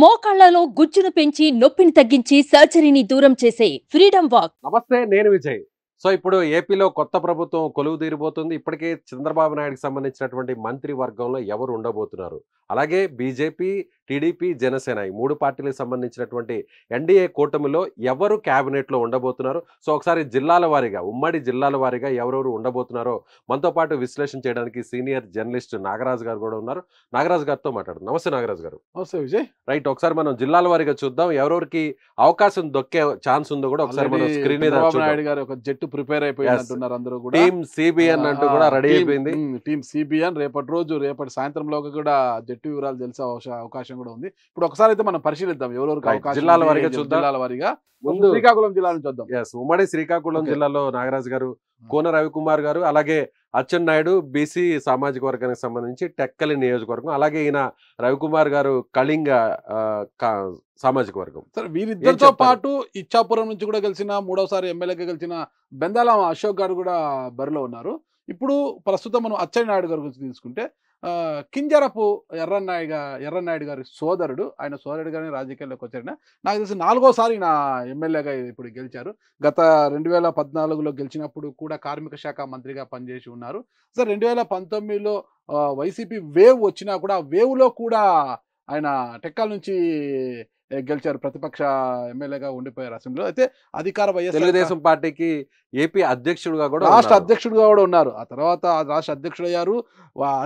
మోకాళ్లలో గుజ్జును పెంచి నొప్పిని తగ్గించి సర్జరీని దూరం చేసే ఫ్రీడమ్ వాక్ నమస్తే నేను విజయ్ సో ఇప్పుడు ఏపీలో కొత్త ప్రభుత్వం కొలువు తీరిపోతుంది ఇప్పటికే చంద్రబాబు నాయుడుకి సంబంధించినటువంటి మంత్రి వర్గంలో ఎవరు ఉండబోతున్నారు అలాగే బీజేపీ టీడీపీ జనసేన ఈ మూడు పార్టీలకు సంబంధించినటువంటి ఎన్డీఏ కూటమిలో ఎవరు క్యాబినెట్లో ఉండబోతున్నారు సో ఒకసారి జిల్లాల వారీగా ఉమ్మడి జిల్లాల వారీగా ఎవరెవరు ఉండబోతున్నారో మనతో పాటు విశ్లేషణ చేయడానికి సీనియర్ జర్నలిస్ట్ నాగరాజు గారు కూడా ఉన్నారు నాగరాజు గారితో మాట్లాడుతున్నారు నమస్తే నాగరాజు గారు నమస్తే విజయ్ రైట్ ఒకసారి మనం జిల్లాల వారీగా చూద్దాం ఎవరెవరికి అవకాశం దొక్కే ఛాన్స్ ఉందో కూడా ఒకసారి మనం స్క్రీన్ మీద జట్టు ప్రిపేర్ అయిపోయిందంటున్నారు అందరూ టీమ్ సిబిఎన్ అంటూ కూడా రెడీ అయిపోయింది సిబిఎన్ రేపటి రోజు రేపటి సాయంత్రంలోకి కూడా జట్టు వివరాలు తెలిసే అవకాశం కూడా ఉంది ఇప్పుడు ఒకసారి అయితే మనం పరిశీలిద్దాం ఎవరెవరికి జిల్లాల వారిగా చూద్దాం జిల్లాల వారిగా శ్రీకాకుళం జిల్లా చూద్దాం ఉమ్మడి శ్రీకాకుళం జిల్లాలో నాగరాజు గారు hmm. కోన రవికుమార్ గారు అలాగే అచ్చెన్నాయుడు నాయుడు బీసీ సామాజిక వర్గానికి సంబంధించి టెక్కలి నియోజకవర్గం అలాగే ఈయన రవికుమార్ గారు కళింగ సామాజిక వర్గం సరే వీరిద్దరితో పాటు ఇచ్చాపురం నుంచి కూడా గెలిచిన మూడవసారి ఎమ్మెల్యేగా గెలిచిన బెందాల అశోక్ గారు కూడా బరిలో ఉన్నారు ఇప్పుడు ప్రస్తుతం మనం అచ్చెన్నాయుడు నాయుడు గారి గురించి తీసుకుంటే కింజరపు ఎర్రన్నాయుడు ఎర్రన్నాయుడు గారి సోదరుడు ఆయన సోదరుడు గారిని రాజకీయాల్లోకి వచ్చారు నాకు తెలిసి నాలుగోసారి నా ఎమ్మెల్యేగా ఇప్పుడు గెలిచారు గత రెండు వేల పద్నాలుగులో గెలిచినప్పుడు కూడా కార్మిక శాఖ మంత్రిగా పనిచేసి ఉన్నారు సార్ రెండు వేల పంతొమ్మిదిలో వైసీపీ వేవ్ వచ్చినా కూడా ఆ వేవ్లో కూడా ఆయన టెక్కల నుంచి గెలిచారు ప్రతిపక్ష ఎమ్మెల్యేగా ఉండిపోయారు అసెంబ్లీలో అయితే అధికార వైఎస్ తెలుగుదేశం పార్టీకి ఏపీ అధ్యక్షుడుగా కూడా రాష్ట్ర అధ్యక్షుడుగా కూడా ఉన్నారు ఆ తర్వాత రాష్ట్ర అధ్యక్షుడు అయ్యారు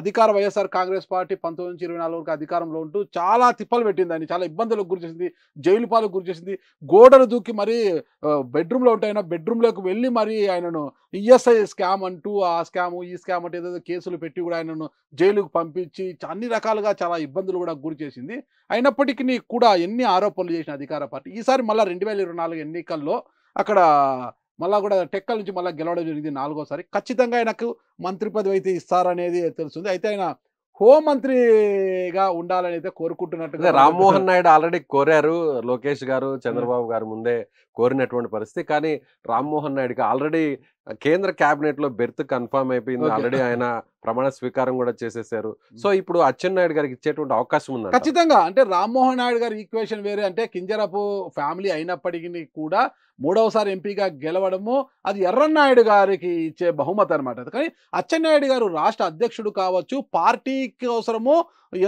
అధికార వైఎస్ఆర్ కాంగ్రెస్ పార్టీ పంతొమ్మిది నుంచి ఇరవై నాలుగు అధికారంలో ఉంటూ చాలా తిప్పలు పెట్టింది ఆయన చాలా ఇబ్బందులకు గురి చేసింది జైలు పాలకు గురి చేసింది గోడలు దూకి మరి బెడ్రూమ్లో బెడ్రూమ్ బెడ్రూమ్లోకి వెళ్ళి మరి ఆయనను ఈఎస్ఐ స్కామ్ అంటూ ఆ స్కామ్ ఈ స్కామ్ అంటే ఏదో కేసులు పెట్టి కూడా ఆయనను జైలుకు పంపించి అన్ని రకాలుగా చాలా ఇబ్బందులు కూడా గురి చేసింది అయినప్పటికీ కూడా ఎన్ని ఆరోపణలు చేసిన అధికార పార్టీ ఈసారి మళ్ళీ రెండు వేల ఇరవై నాలుగు ఎన్నికల్లో అక్కడ మళ్ళా కూడా టెక్కల నుంచి మళ్ళీ గెలవడం జరిగింది నాలుగోసారి ఖచ్చితంగా ఆయనకు మంత్రి పదవి అయితే ఇస్తారనేది తెలుస్తుంది అయితే ఆయన హోంమంత్రిగా ఉండాలని అయితే కోరుకుంటున్నట్టుగా రామ్మోహన్ నాయుడు ఆల్రెడీ కోరారు లోకేష్ గారు చంద్రబాబు గారు ముందే కోరినటువంటి పరిస్థితి కానీ రామ్మోహన్ నాయుడుకి ఆల్రెడీ కేంద్ర కేబినెట్ లో బెర్త్ కన్ఫర్మ్ అయిపోయింది ఆల్రెడీ ఆయన ప్రమాణ స్వీకారం కూడా చేసేసారు సో ఇప్పుడు అచ్చెన్నాయుడు గారికి ఇచ్చేటువంటి అవకాశం ఉంది ఖచ్చితంగా అంటే రామ్మోహన్ నాయుడు గారి ఈక్వేషన్ వేరే అంటే కింజరపు ఫ్యామిలీ అయినప్పటికీ కూడా మూడవసారి ఎంపీగా గెలవడము అది ఎర్రన్నాయుడు గారికి ఇచ్చే బహుమతి అనమాట కానీ అచ్చెన్నాయుడు గారు రాష్ట్ర అధ్యక్షుడు కావచ్చు పార్టీకి అవసరము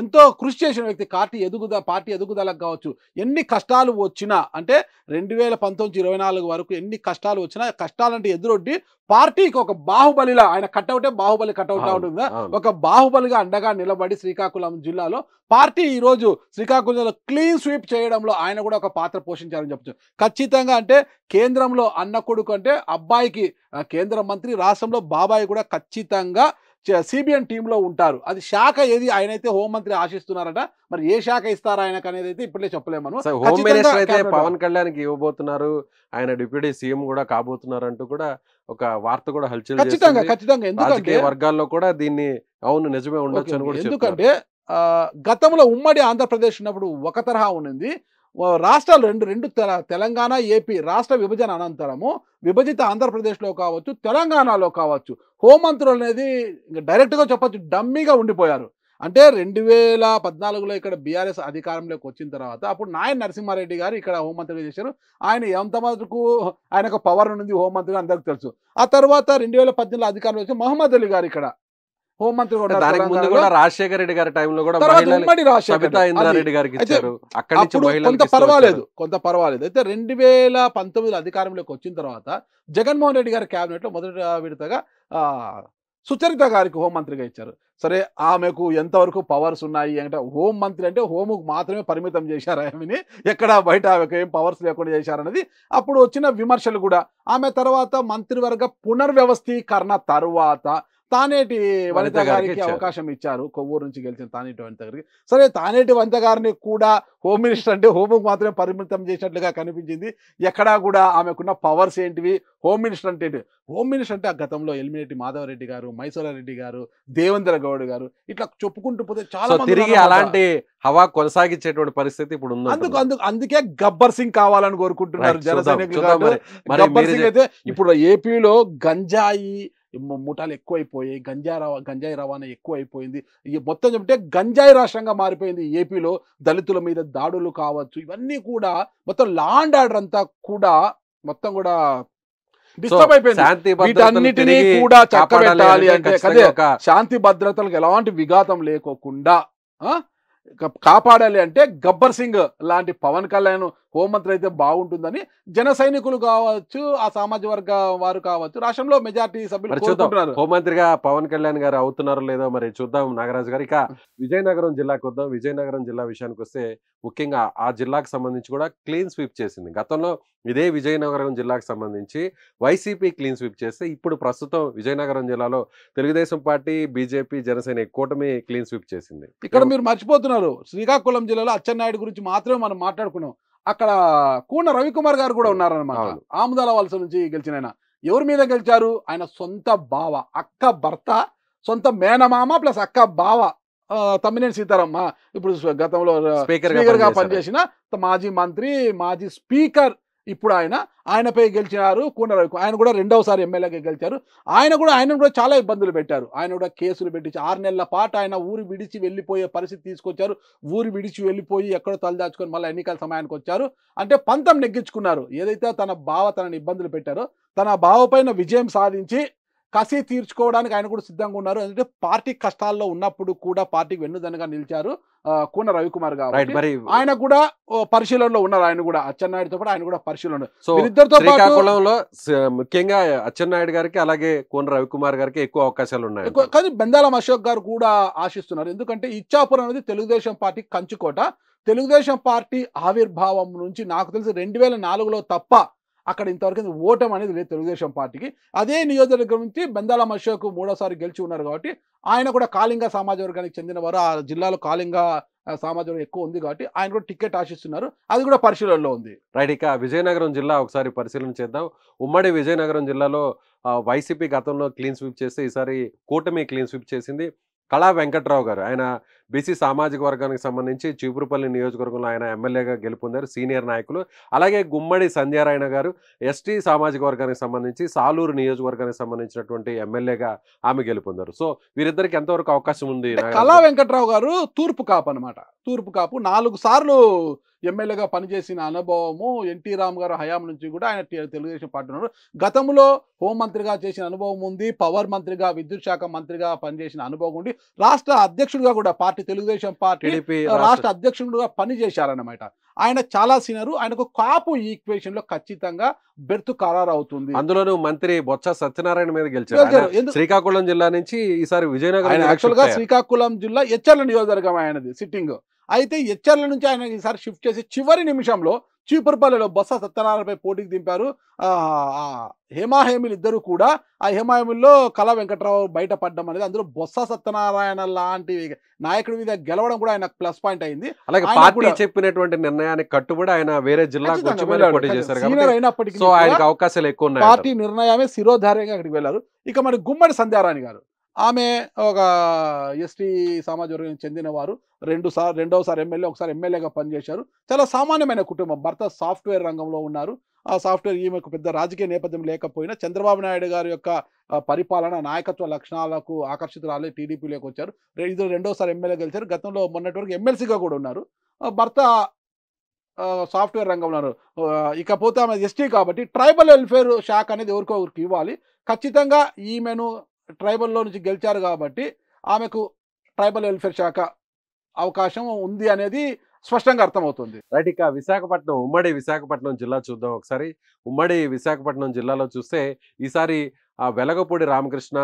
ఎంతో కృషి చేసిన వ్యక్తి పార్టీ ఎదుగుద పార్టీ ఎదుగుదలకు కావచ్చు ఎన్ని కష్టాలు వచ్చినా అంటే రెండు వేల పంతొమ్మిది ఇరవై నాలుగు వరకు ఎన్ని కష్టాలు వచ్చినా కష్టాలంటే ఎదురొడ్డి పార్టీకి ఒక బాహుబలిలా ఆయన కట్అవుటే బాహుబలి కట్అవుట్ ఉంటుందా ఒక బాహుబలిగా అండగా నిలబడి శ్రీకాకుళం జిల్లాలో పార్టీ ఈ రోజు శ్రీకాకుళం జిల్లాలో క్లీన్ స్వీప్ చేయడంలో ఆయన కూడా ఒక పాత్ర పోషించారని చెప్పచ్చు ఖచ్చితంగా అంటే కేంద్రంలో అన్న కొడుకు అంటే అబ్బాయికి కేంద్ర మంత్రి రాష్ట్రంలో బాబాయి కూడా ఖచ్చితంగా సిబిఎన్ టీంలో ఉంటారు అది శాఖ ఏది ఆయనైతే హోంమంత్రి ఆశిస్తున్నారట మరి ఏ శాఖ ఇస్తారా ఆయనకు అనేది అయితే ఇప్పుడే చెప్పలేము మనం హోమ్ మినిస్టర్ అయితే పవన్ కళ్యాణ్ ఇవ్వబోతున్నారు ఆయన డిప్యూటీ సీఎం కూడా కాబోతున్నారు అంటూ కూడా ఒక వార్త కూడా హల్చల్ ఖచ్చితంగా ఖచ్చితంగా ఎందుకంటే వర్గాల్లో కూడా దీన్ని అవును నిజమే ఉండొచ్చు అని కూడా ఎందుకంటే గతంలో ఉమ్మడి ఆంధ్రప్రదేశ్ ఉన్నప్పుడు ఒక తరహా ఉండింది రాష్ట్రాలు రెండు రెండు తెలంగాణ ఏపీ రాష్ట్ర విభజన అనంతరము విభజిత ఆంధ్రప్రదేశ్లో కావచ్చు తెలంగాణలో కావచ్చు హోంమంత్రులు అనేది డైరెక్ట్గా చెప్పచ్చు డమ్మీగా ఉండిపోయారు అంటే రెండు వేల పద్నాలుగులో ఇక్కడ బీఆర్ఎస్ అధికారంలోకి వచ్చిన తర్వాత అప్పుడు నాయన నరసింహారెడ్డి గారు ఇక్కడ హోంమంత్రిగా చేశారు ఆయన ఎంత ఆయన ఆయనకు పవర్ ఉంది హోంమంత్రిగా అందరికీ తెలుసు ఆ తర్వాత రెండు వేల పద్దెనిమిదిలో అధికారంలో వచ్చి మహమ్మద్ అలీ గారు ఇక్కడ హోంమంత్రి దానికి ముందు కూడా రాజశేఖర రెడ్డి గారి టైంలో కూడా గారికి కొంత పర్వాలేదు కొంత పర్వాలేదు అయితే రెండు వేల అధికారంలోకి వచ్చిన తర్వాత జగన్మోహన్ రెడ్డి గారి క్యాబినెట్ లో మొదటి విడతగా సుచరిత గారికి హోంమంత్రిగా ఇచ్చారు సరే ఆమెకు ఎంతవరకు పవర్స్ ఉన్నాయి అంటే హోం మంత్రి అంటే హోముకు మాత్రమే పరిమితం చేశారు ఆమెని ఎక్కడ బయట ఆమెకు ఏం పవర్స్ లేకుండా చేశారన్నది అప్పుడు వచ్చిన విమర్శలు కూడా ఆమె తర్వాత మంత్రివర్గ పునర్వ్యవస్థీకరణ తర్వాత తానేటి వనిత గారికి అవకాశం ఇచ్చారు కొవ్వూరు నుంచి గెలిచిన తానేటి వనిత గారికి సరే తానేటి వనిత గారిని కూడా హోమ్ మినిస్టర్ అంటే హోంకు మాత్రమే పరిమితం చేసినట్లుగా కనిపించింది ఎక్కడా కూడా ఆమెకున్న పవర్స్ ఏంటివి హోమ్ మినిస్టర్ అంటే హోమ్ మినిస్టర్ అంటే ఆ గతంలో ఎలిమినేటి మాధవరెడ్డి గారు మైసూరారెడ్డి గారు దేవేంద్ర గౌడ్ గారు ఇట్లా చెప్పుకుంటూ పోతే చాలా తిరిగి అలాంటి హవా కొనసాగించేటువంటి పరిస్థితి ఇప్పుడు ఉంది అందుకు అందుకు అందుకే గబ్బర్ సింగ్ కావాలని కోరుకుంటున్నారు జనసైనికులు గబ్బర్ సింగ్ అయితే ఇప్పుడు ఏపీలో గంజాయి ముఠాలు ఎక్కువైపోయాయి గంజా రవా గంజాయి రవాణా ఎక్కువైపోయింది మొత్తం చెప్తే గంజాయి రాష్ట్రంగా మారిపోయింది ఏపీలో దళితుల మీద దాడులు కావచ్చు ఇవన్నీ కూడా మొత్తం లాండ్ ఆర్డర్ అంతా కూడా మొత్తం కూడా డిస్టర్బ్ అయిపోయింది వీటన్నిటినీ కూడా చక్కబెట్టాలి అంటే శాంతి భద్రతలకు ఎలాంటి విఘాతం లేకోకుండా కాపాడాలి అంటే గబ్బర్ సింగ్ లాంటి పవన్ కళ్యాణ్ హోంమంత్రి అయితే బాగుంటుందని జన సైనికులు కావచ్చు ఆ సామాజిక వర్గ వారు కావచ్చు రాష్ట్రంలో మెజార్టీ సభ్యులు హోంమంత్రిగా పవన్ కళ్యాణ్ గారు అవుతున్నారో లేదో మరి చూద్దాం నాగరాజు గారు ఇక విజయనగరం జిల్లాకు వద్దాం విజయనగరం జిల్లా విషయానికి వస్తే ముఖ్యంగా ఆ జిల్లాకు సంబంధించి కూడా క్లీన్ స్వీప్ చేసింది గతంలో ఇదే విజయనగరం జిల్లాకు సంబంధించి వైసీపీ క్లీన్ స్వీప్ చేస్తే ఇప్పుడు ప్రస్తుతం విజయనగరం జిల్లాలో తెలుగుదేశం పార్టీ బీజేపీ జనసేన కూటమి క్లీన్ స్వీప్ చేసింది ఇక్కడ మీరు మర్చిపోతున్నారు శ్రీకాకుళం జిల్లాలో అచ్చెన్నాయుడు గురించి మాత్రమే మనం మాట్లాడుకున్నాం అక్కడ కూన రవికుమార్ గారు కూడా ఉన్నారనమాట ఆముదాల వలస నుంచి గెలిచిన ఆయన ఎవరి మీద గెలిచారు ఆయన సొంత బావ అక్క భర్త సొంత మేనమామ ప్లస్ అక్క బావ తమ్మినేని సీతారామ ఇప్పుడు గతంలో గా పనిచేసిన మాజీ మంత్రి మాజీ స్పీకర్ ఇప్పుడు ఆయన ఆయనపై గెలిచినారు కూనరవి ఆయన కూడా రెండవసారి ఎమ్మెల్యేగా గెలిచారు ఆయన కూడా ఆయన కూడా చాలా ఇబ్బందులు పెట్టారు ఆయన కూడా కేసులు పెట్టించి ఆరు నెలల పాటు ఆయన ఊరు విడిచి వెళ్ళిపోయే పరిస్థితి తీసుకొచ్చారు ఊరు విడిచి వెళ్ళిపోయి ఎక్కడో తలదాచుకొని మళ్ళీ ఎన్నికల సమయానికి వచ్చారు అంటే పంతం నెగ్గించుకున్నారు ఏదైతే తన బావ తనని ఇబ్బందులు పెట్టారో తన బావ విజయం సాధించి కసి తీర్చుకోవడానికి ఆయన కూడా సిద్ధంగా ఉన్నారు ఎందుకంటే పార్టీ కష్టాల్లో ఉన్నప్పుడు కూడా పార్టీకి వెన్నుదనగా నిలిచారు కూన రవికుమార్ గారు ఆయన కూడా పరిశీలనలో ఉన్నారు ఆయన కూడా అచ్చెన్నాయుడుతో పాటు ఆయన కూడా పరిశీలన శ్రీకాకుళంలో ముఖ్యంగా అచ్చెన్నాయుడు గారికి అలాగే కూన రవికుమార్ గారికి ఎక్కువ అవకాశాలు ఉన్నాయి కానీ బెందాలం అశోక్ గారు కూడా ఆశిస్తున్నారు ఎందుకంటే ఇచ్చాపురం అనేది తెలుగుదేశం పార్టీ కంచుకోట తెలుగుదేశం పార్టీ ఆవిర్భావం నుంచి నాకు తెలిసి రెండు వేల తప్ప అక్కడ ఇంతవరకు ఓటం అనేది లేదు తెలుగుదేశం పార్టీకి అదే నియోజకవర్గం నుంచి బెందాల మషోకు మూడోసారి గెలిచి ఉన్నారు కాబట్టి ఆయన కూడా కాళింగ సమాజ వర్గానికి చెందినవారు ఆ జిల్లాలో కాళింగ సామాజం ఎక్కువ ఉంది కాబట్టి ఆయన కూడా టికెట్ ఆశిస్తున్నారు అది కూడా పరిశీలనలో ఉంది రైట్ ఇక విజయనగరం జిల్లా ఒకసారి పరిశీలన చేద్దాం ఉమ్మడి విజయనగరం జిల్లాలో వైసీపీ గతంలో క్లీన్ స్వీప్ చేస్తే ఈసారి కూటమి క్లీన్ స్వీప్ చేసింది కళా వెంకట్రావు గారు ఆయన బీసీ సామాజిక వర్గానికి సంబంధించి చీపురుపల్లి నియోజకవర్గంలో ఆయన ఎమ్మెల్యేగా గెలుపొందారు సీనియర్ నాయకులు అలాగే గుమ్మడి సంధ్యారాయణ గారు ఎస్టీ సామాజిక వర్గానికి సంబంధించి సాలూరు నియోజకవర్గానికి సంబంధించినటువంటి ఎమ్మెల్యేగా ఆమె గెలుపొందారు సో వీరిద్దరికి ఎంతవరకు అవకాశం ఉంది కళా వెంకట్రావు గారు తూర్పు కాపు అనమాట తూర్పు కాపు నాలుగు సార్లు ఎమ్మెల్యేగా పనిచేసిన అనుభవము ఎన్టీ రామ్ గారు హయాం నుంచి కూడా ఆయన తెలుగుదేశం పార్టీ ఉన్నారు గతంలో హోంమంత్రిగా చేసిన అనుభవం ఉంది పవర్ మంత్రిగా విద్యుత్ శాఖ మంత్రిగా పనిచేసిన అనుభవం ఉంది రాష్ట్ర అధ్యక్షుడిగా కూడా పార్టీ పార్టీ తెలుగుదేశం పార్టీ రాష్ట్ర అధ్యక్షుడుగా పనిచేశారన్నమాట ఆయన చాలా సీనియర్ ఆయనకు కాపు ఈక్వేషన్ లో ఖచ్చితంగా బెర్త్ ఖరారు అవుతుంది అందులోనూ మంత్రి బొత్స సత్యనారాయణ మీద గెలిచారు శ్రీకాకుళం జిల్లా నుంచి ఈసారి విజయనగరం యాక్చువల్ గా శ్రీకాకుళం జిల్లా హెచ్ఎల్ నియోజకవర్గం ఆయనది సిట్టింగ్ అయితే హెచ్ఎల్ నుంచి ఆయన ఈసారి షిఫ్ట్ చేసి చివరి నిమిషంలో చీపురపల్లిలో బొత్స సత్యనారాయణపై పోటీకి దింపారు హేమాహేమిలు ఇద్దరు కూడా ఆ హేమాహేమిల్లో కళ వెంకట్రావు బయటపడడం అనేది అందులో బొత్స సత్యనారాయణ లాంటి నాయకుడి మీద గెలవడం కూడా ఆయన ప్లస్ పాయింట్ అయింది అలాగే పార్టీ చెప్పినటువంటి నిర్ణయానికి కట్టుబడి ఆయన వేరే జిల్లాకు చేశారు అయినప్పటికీ అవకాశాలు ఎక్కువ పార్టీ నిర్ణయమే శిరోధార్యంగా అక్కడికి వెళ్ళారు ఇక మరి గుమ్మడి సంధ్యారాణి గారు ఆమె ఒక ఎస్టీ సామాజిక వర్గం చెందిన వారు రెండు సార్ రెండవసారి ఎమ్మెల్యే ఒకసారి ఎమ్మెల్యేగా పనిచేశారు చాలా సామాన్యమైన కుటుంబం భర్త సాఫ్ట్వేర్ రంగంలో ఉన్నారు ఆ సాఫ్ట్వేర్ ఈమెకు పెద్ద రాజకీయ నేపథ్యం లేకపోయినా చంద్రబాబు నాయుడు గారి యొక్క పరిపాలన నాయకత్వ లక్షణాలకు ఆకర్షితురాలే టీడీపీలోకి వచ్చారు ఇద్దరు రెండోసారి ఎమ్మెల్యే గెలిచారు గతంలో మొన్నటి వరకు ఎమ్మెల్సీగా కూడా ఉన్నారు భర్త సాఫ్ట్వేర్ రంగంలో ఇకపోతే ఆమె ఎస్టీ కాబట్టి ట్రైబల్ వెల్ఫేర్ శాఖ అనేది ఎవరికో ఎవరికి ఇవ్వాలి ఖచ్చితంగా ఈమెను ట్రైబల్లో నుంచి గెలిచారు కాబట్టి ఆమెకు ట్రైబల్ వెల్ఫేర్ శాఖ అవకాశం ఉంది అనేది స్పష్టంగా అర్థమవుతుంది రైట్ ఇక విశాఖపట్నం ఉమ్మడి విశాఖపట్నం జిల్లా చూద్దాం ఒకసారి ఉమ్మడి విశాఖపట్నం జిల్లాలో చూస్తే ఈసారి ఆ వెలగపూడి రామకృష్ణ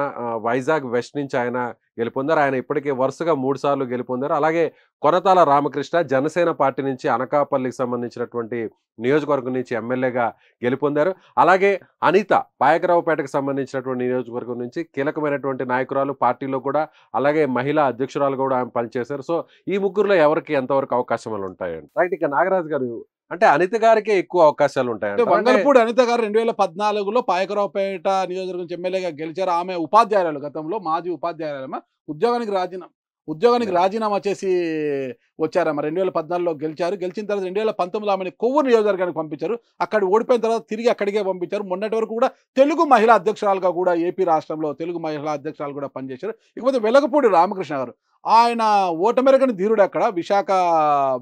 వైజాగ్ వెస్ట్ నుంచి ఆయన గెలుపొందారు ఆయన ఇప్పటికే వరుసగా మూడు సార్లు గెలుపొందారు అలాగే కొరతాల రామకృష్ణ జనసేన పార్టీ నుంచి అనకాపల్లికి సంబంధించినటువంటి నియోజకవర్గం నుంచి ఎమ్మెల్యేగా గెలుపొందారు అలాగే అనిత పాయకరావుపేటకు సంబంధించినటువంటి నియోజకవర్గం నుంచి కీలకమైనటువంటి నాయకురాలు పార్టీలో కూడా అలాగే మహిళా అధ్యక్షురాలు కూడా ఆమె పనిచేశారు సో ఈ ముగ్గురులో ఎవరికి ఎంతవరకు అవకాశాలు ఉంటాయండి రైట్ ఇక నాగరాజు గారు అంటే అనిత గారికి ఎక్కువ అవకాశాలు ఉంటాయి వంగల్పూడి అనిత గారు రెండు వేల పద్నాలుగులో పాయకరావుపేట నియోజకవర్గం ఎమ్మెల్యేగా గెలిచారు ఆమె ఉపాధ్యాయురాలు గతంలో మాజీ ఉపాధ్యాయురాలమ్మ ఉద్యోగానికి రాజీనామా ఉద్యోగానికి రాజీనామా చేసి వచ్చారమ్మ రెండు వేల పద్నాలుగులో గెలిచారు గెలిచిన తర్వాత రెండు వేల పంతొమ్మిదిలో ఆమెను కొవ్వూరు నియోజకవర్గానికి పంపించారు అక్కడ ఓడిపోయిన తర్వాత తిరిగి అక్కడికే పంపించారు మొన్నటి వరకు కూడా తెలుగు మహిళా అధ్యక్షురాలుగా కూడా ఏపీ రాష్ట్రంలో తెలుగు మహిళా అధ్యక్షురాలు కూడా పనిచేశారు ఇకపోతే వెలగపూడి రామకృష్ణ గారు ఆయన ఓటమెరగని ధీరుడు అక్కడ విశాఖ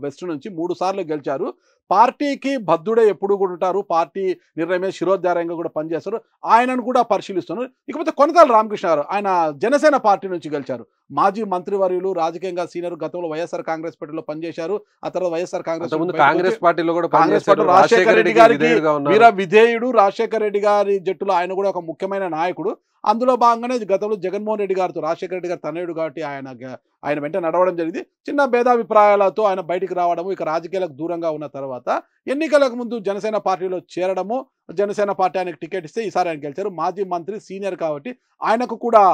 వెస్ట్ నుంచి మూడు సార్లు గెలిచారు పార్టీకి భద్రుడే ఎప్పుడు కూడా ఉంటారు పార్టీ నిర్ణయమే శిరోధారంగా కూడా పనిచేస్తారు ఆయనను కూడా పరిశీలిస్తున్నారు ఇకపోతే కొనతాల రామకృష్ణ గారు ఆయన జనసేన పార్టీ నుంచి గెలిచారు మాజీ మంత్రివర్యులు రాజకీయంగా సీనియర్ గతంలో వైఎస్ఆర్ కాంగ్రెస్ పార్టీలో పనిచేశారు ఆ తర్వాత వైఎస్ఆర్ కాంగ్రెస్ కాంగ్రెస్ పార్టీలో కూడా కాంగ్రెస్ పార్టీ రాజశేఖర రెడ్డి గారి విధేయుడు రాజశేఖర రెడ్డి గారి జట్టులో ఆయన కూడా ఒక ముఖ్యమైన నాయకుడు అందులో భాగంగానే గతంలో జగన్మోహన్ రెడ్డి గారితో రాజశేఖర రెడ్డి గారు తనయుడు కాబట్టి ఆయన ఆయన వెంట నడవడం జరిగింది చిన్న భేదాభిప్రాయాలతో ఆయన బయటికి రావడము ఇక రాజకీయాలకు దూరంగా ఉన్న తర్వాత ఎన్నికలకు ముందు జనసేన పార్టీలో చేరడము జనసేన పార్టీ ఆయనకు టికెట్ ఇస్తే ఈసారి ఆయన గెలిచారు మాజీ మంత్రి సీనియర్ కాబట్టి ఆయనకు కూడా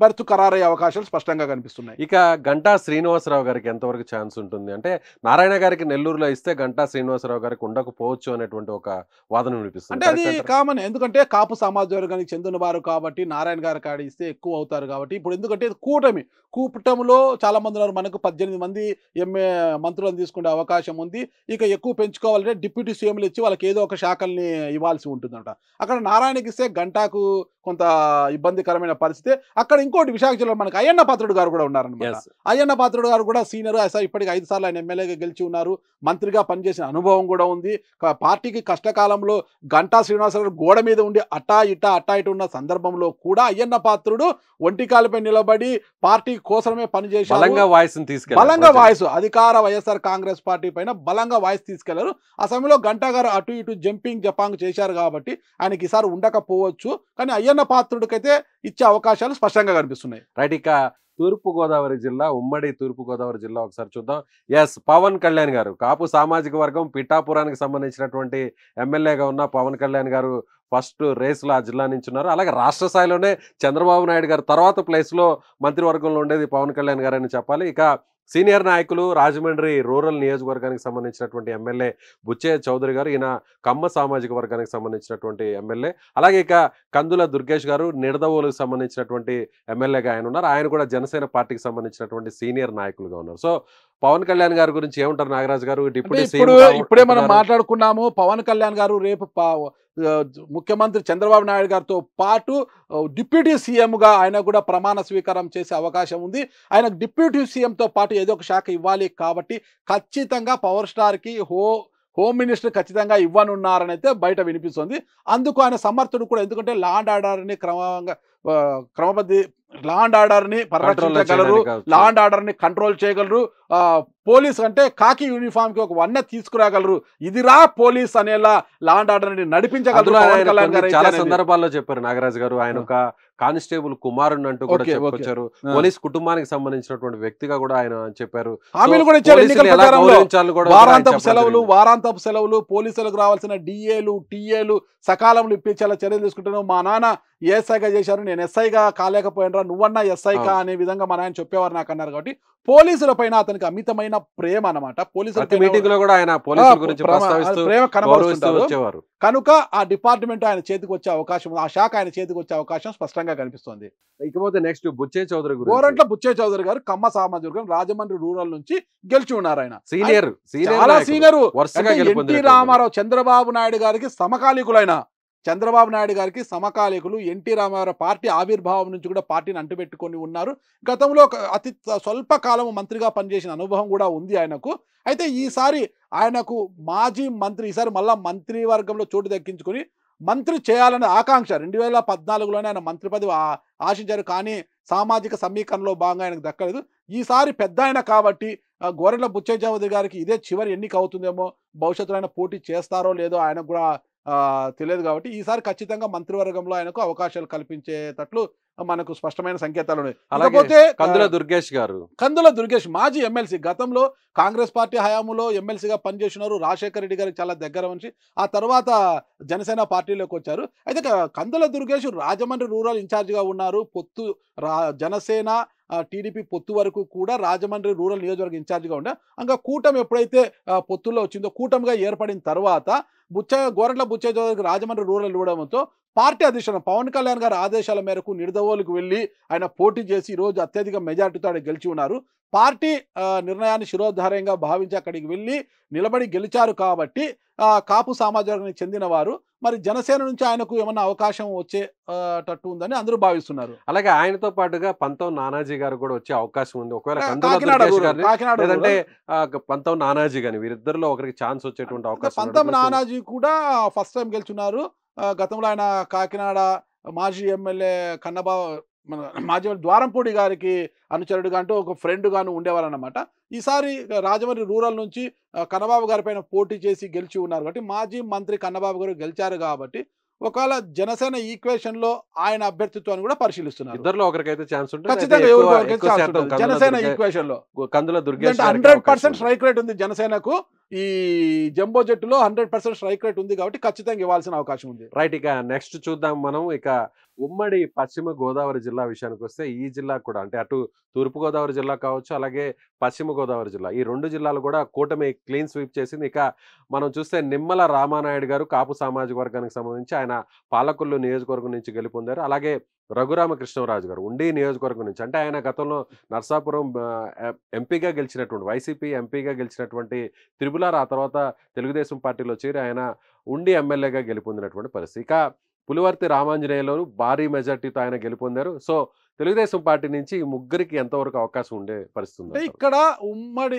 బెర్త్ ఖరారయ్యే అవకాశాలు స్పష్టంగా కనిపిస్తున్నాయి ఇక గంటా శ్రీనివాసరావు గారికి ఎంతవరకు ఛాన్స్ ఉంటుంది అంటే నారాయణ గారికి నెల్లూరులో ఇస్తే గంటా శ్రీనివాసరావు గారికి ఉండకపోవచ్చు అనేటువంటి ఒక వాదన వినిపిస్తుంది అంటే అది కామన్ ఎందుకంటే కాపు సమాజ వర్గానికి చెందిన వారు కాబట్టి నారాయణ గారి కాడ ఇస్తే ఎక్కువ అవుతారు కాబట్టి ఇప్పుడు ఎందుకంటే కూటమి కూటమిలో చాలా మంది ఉన్నారు మనకు పద్దెనిమిది మంది ఎంఏ మంత్రులను తీసుకునే అవకాశం ఉంది ఇక ఎక్కువ పెంచుకోవాలంటే డిప్యూటీ సీఎంలు ఇచ్చి వాళ్ళకి ఏదో ఒక శాఖల్ని ఇవ్వాల్సి ఉంటుందంట అక్కడ నారాయణకి ఇస్తే గంటాకు కొంత ఇబ్బందికరమైన పరిస్థితి అక్కడ ఇంకోటి విశాఖ జిల్లాలో మనకి అయ్యన్న పాత్రుడు గారు కూడా ఉన్నారనమాట అయ్యన్న పాత్రుడు గారు కూడా సీనియర్ ఇప్పటికి ఐదు సార్లు ఆయన ఎమ్మెల్యేగా గెలిచి ఉన్నారు మంత్రిగా పనిచేసిన అనుభవం కూడా ఉంది పార్టీకి కష్టకాలంలో గంటా శ్రీనివాసరావు గోడ మీద ఉండి అట్టా ఇట్టా అట్టా ఇటు ఉన్న సందర్భంలో కూడా అయ్యన్న పాత్రుడు ఒంటికాలపై నిలబడి పార్టీ కోసమే పనిచేసి బలంగా వాయిస్ బలంగా వాయిస్ అధికార వైఎస్ఆర్ కాంగ్రెస్ పార్టీ పైన బలంగా వాయిస్ తీసుకెళ్లారు ఆ సమయంలో గంటా గారు అటు ఇటు జంపింగ్ జపాంగ్ చేశారు కాబట్టి ఆయనకి ఈసారి ఉండకపోవచ్చు కానీ అయ్యన్న అయ్యన్న పాత్రుడికైతే ఇచ్చే అవకాశాలు స్పష్టంగా కనిపిస్తున్నాయి రైట్ ఇక తూర్పుగోదావరి జిల్లా ఉమ్మడి తూర్పుగోదావరి జిల్లా ఒకసారి చూద్దాం ఎస్ పవన్ కళ్యాణ్ గారు కాపు సామాజిక వర్గం పిఠాపురానికి సంబంధించినటువంటి ఎమ్మెల్యేగా ఉన్న పవన్ కళ్యాణ్ గారు ఫస్ట్ రేసులో ఆ జిల్లా నుంచి ఉన్నారు అలాగే రాష్ట్ర స్థాయిలోనే చంద్రబాబు నాయుడు గారు తర్వాత ప్లేస్లో మంత్రివర్గంలో ఉండేది పవన్ కళ్యాణ్ గారు అని చెప్పాలి ఇక సీనియర్ నాయకులు రాజమండ్రి రూరల్ నియోజకవర్గానికి సంబంధించినటువంటి ఎమ్మెల్యే బుచ్చయ్య చౌదరి గారు ఈయన కమ్మ సామాజిక వర్గానికి సంబంధించినటువంటి ఎమ్మెల్యే అలాగే ఇక కందుల దుర్గేష్ గారు నిడదవోలుకు సంబంధించినటువంటి ఎమ్మెల్యేగా ఆయన ఉన్నారు ఆయన కూడా జనసేన పార్టీకి సంబంధించినటువంటి సీనియర్ నాయకులుగా ఉన్నారు సో పవన్ కళ్యాణ్ గారి గురించి ఏమంటారు నాగరాజు గారు ఇప్పుడు ఇప్పుడే మనం మాట్లాడుకున్నాము పవన్ కళ్యాణ్ గారు రేపు ముఖ్యమంత్రి చంద్రబాబు నాయుడు గారితో పాటు డిప్యూటీ సీఎంగా ఆయన కూడా ప్రమాణ స్వీకారం చేసే అవకాశం ఉంది ఆయన డిప్యూటీ సీఎంతో పాటు ఏదో ఒక శాఖ ఇవ్వాలి కాబట్టి ఖచ్చితంగా పవర్ స్టార్కి హో హోమ్ మినిస్టర్ ఖచ్చితంగా ఇవ్వనున్నారని అయితే బయట వినిపిస్తుంది అందుకు ఆయన సమర్థుడు కూడా ఎందుకంటే లాండ్ ఆర్డర్ని క్రమంగా క్రమబద్ధి లాండ్ ఆర్డర్ని పరిరక్షించగలరు లాండ్ ఆర్డర్ని కంట్రోల్ చేయగలరు పోలీస్ అంటే కాకి యూనిఫామ్కి ఒక వన్న తీసుకురాగలరు ఇదిరా పోలీస్ అనేలా లాండ్ ఆర్డర్ని నడిపించగలరు చాలా సందర్భాల్లో చెప్పారు నాగరాజు గారు ఆయన ఒక కానిస్టేబుల్ కుమార్ అంటూ కూడా చెప్పొచ్చారు పోలీస్ కుటుంబానికి సంబంధించినటువంటి వ్యక్తిగా కూడా ఆయన చెప్పారు కూడా వారాంతపు సెలవులు వారాంతపు సెలవులు పోలీసులకు రావాల్సిన డిఏలు టీఏలు సకాలంలో ఇప్పించేలా చర్యలు తీసుకుంటున్నాం మా నాన్న ఏఎస్ఐగా చేశారు నేను ఎస్ఐగా కాలేకపోయినరా నువ్వన్నా ఎస్ఐ కా అనే విధంగా మన ఆయన చెప్పేవారు నాకు అన్నారు కాబట్టి పోలీసుల పైన అతనికి అమితమైన ప్రేమ అనమాట పోలీసుల ప్రేమ కనబడుతుంటారు కనుక ఆ డిపార్ట్మెంట్ ఆయన చేతికి వచ్చే అవకాశం ఆ శాఖ ఆయన చేతికి వచ్చే అవకాశం స్పష్టంగా కనిపిస్తుంది ఇకపోతే నెక్స్ట్ బుచ్చే చౌదరి గోరంట్ల బుచ్చే చౌదరి గారు కమ్మ సామాజిక రాజమండ్రి రూరల్ నుంచి గెలిచి ఉన్నారు ఆయన సీనియర్ సీనియర్ ఎన్టీ రామారావు చంద్రబాబు నాయుడు గారికి సమకాలీకులైన చంద్రబాబు నాయుడు గారికి సమకాలీకులు ఎన్టీ రామారావు పార్టీ ఆవిర్భావం నుంచి కూడా పార్టీని అంటుపెట్టుకొని ఉన్నారు గతంలో అతి స్వల్ప కాలం మంత్రిగా పనిచేసిన అనుభవం కూడా ఉంది ఆయనకు అయితే ఈసారి ఆయనకు మాజీ మంత్రి ఈసారి మళ్ళా మంత్రివర్గంలో చోటు దక్కించుకొని మంత్రి చేయాలనే ఆకాంక్ష రెండు వేల పద్నాలుగులోనే ఆయన మంత్రి పదవి ఆశించారు కానీ సామాజిక సమీకరణలో భాగంగా ఆయనకు దక్కలేదు ఈసారి పెద్ద ఆయన కాబట్టి గోరెల బుచ్చయ్య చౌదరి గారికి ఇదే చివరి ఎన్నిక అవుతుందేమో భవిష్యత్తులో ఆయన పోటీ చేస్తారో లేదో ఆయన కూడా తెలియదు కాబట్టి ఈసారి ఖచ్చితంగా మంత్రివర్గంలో ఆయనకు అవకాశాలు కల్పించేటట్లు మనకు స్పష్టమైన సంకేతాలు ఉన్నాయి అలాగే కందుల దుర్గేష్ గారు కందుల దుర్గేష్ మాజీ ఎమ్మెల్సీ గతంలో కాంగ్రెస్ పార్టీ హయాంలో ఎమ్మెల్సీగా పనిచేసినారు రాజశేఖర రెడ్డి గారికి చాలా దగ్గర ఉంచి ఆ తర్వాత జనసేన పార్టీలోకి వచ్చారు అయితే కందుల దుర్గేష్ రాజమండ్రి రూరల్ ఇన్ఛార్జిగా ఉన్నారు పొత్తు జనసేన టీడీపీ పొత్తు వరకు కూడా రాజమండ్రి రూరల్ నియోజకవర్గ ఇన్ఛార్జ్గా ఉండే ఇంకా కూటమి ఎప్పుడైతే పొత్తుల్లో వచ్చిందో కూటమిగా ఏర్పడిన తర్వాత బుచ్చ గోరంట్ల బుచ్చయ్య చౌదరికి రాజమండ్రి రూరల్ ఇవ్వడంతో పార్టీ అధిష్టానం పవన్ కళ్యాణ్ గారి ఆదేశాల మేరకు నిడదవోలుకు వెళ్ళి ఆయన పోటీ చేసి ఈరోజు అత్యధిక మెజార్టీతో ఆయన గెలిచి ఉన్నారు పార్టీ నిర్ణయాన్ని శిరోధార్యంగా భావించి అక్కడికి వెళ్ళి నిలబడి గెలిచారు కాబట్టి కాపు సామాజిక చెందిన వారు మరి జనసేన నుంచి ఆయనకు ఏమన్నా అవకాశం వచ్చేటట్టు ఉందని అందరూ భావిస్తున్నారు అలాగే ఆయనతో పాటుగా పంతం నానాజీ గారు కూడా వచ్చే అవకాశం ఉంది ఒకవేళ పంతం నానాజీ గారి వీరిద్దరిలో ఒకరికి ఛాన్స్ వచ్చేటువంటి అవకాశం పంతం నానాజీ కూడా ఫస్ట్ టైం గెలుచున్నారు గతంలో ఆయన కాకినాడ మాజీ ఎమ్మెల్యే కన్నబాబు మన మాజీ ద్వారంపూడి గారికి అనుచరుడుగా అంటూ ఒక ఫ్రెండ్గాను ఉండేవారన్నమాట ఈసారి రాజమండ్రి రూరల్ నుంచి కన్నబాబు గారి పైన పోటీ చేసి గెలిచి ఉన్నారు కాబట్టి మాజీ మంత్రి కన్నబాబు గారు గెలిచారు కాబట్టి ఒకవేళ జనసేన ఈక్వేషన్ లో ఆయన అభ్యర్థిత్వాన్ని కూడా పరిశీలిస్తున్నారు ఇద్దరులో ఒకరికైతే ఛాన్స్ ఉంటుంది జనసేన ఈక్వేషన్ లో Kandula Durgesh hundred percent strike rate ఉంది జనసేనకు ఈ జంబో జట్టులో హండ్రెడ్ పర్సెంట్ స్ట్రైక్ రేట్ ఉంది కాబట్టి ఖచ్చితంగా ఇవ్వాల్సిన అవకాశం ఉంది రైట్ ఇక నెక్స్ట్ చూద్దాం మనం ఇక ఉమ్మడి పశ్చిమ గోదావరి జిల్లా విషయానికి వస్తే ఈ జిల్లా కూడా అంటే అటు తూర్పు గోదావరి జిల్లా కావచ్చు అలాగే పశ్చిమ గోదావరి జిల్లా ఈ రెండు జిల్లాలు కూడా కూటమి క్లీన్ స్వీప్ చేసింది ఇక మనం చూస్తే నిమ్మల రామానాయుడు గారు కాపు సామాజిక వర్గానికి సంబంధించి ఆయన పాలకొల్లు నియోజకవర్గం నుంచి గెలుపొందారు అలాగే రఘురామకృష్ణరాజు గారు ఉండి నియోజకవర్గం నుంచి అంటే ఆయన గతంలో నర్సాపురం ఎంపీగా గెలిచినటువంటి వైసీపీ ఎంపీగా గెలిచినటువంటి త్రిపులార్ ఆ తర్వాత తెలుగుదేశం పార్టీలో చేరి ఆయన ఉండి ఎమ్మెల్యేగా గెలుపొందినటువంటి పరిస్థితి ఇక పులివర్తి రామాంజనేయులు భారీ మెజార్టీతో ఆయన గెలుపొందారు సో తెలుగుదేశం పార్టీ నుంచి ముగ్గురికి ఎంతవరకు అవకాశం ఉండే పరిస్థితి ఇక్కడ ఉమ్మడి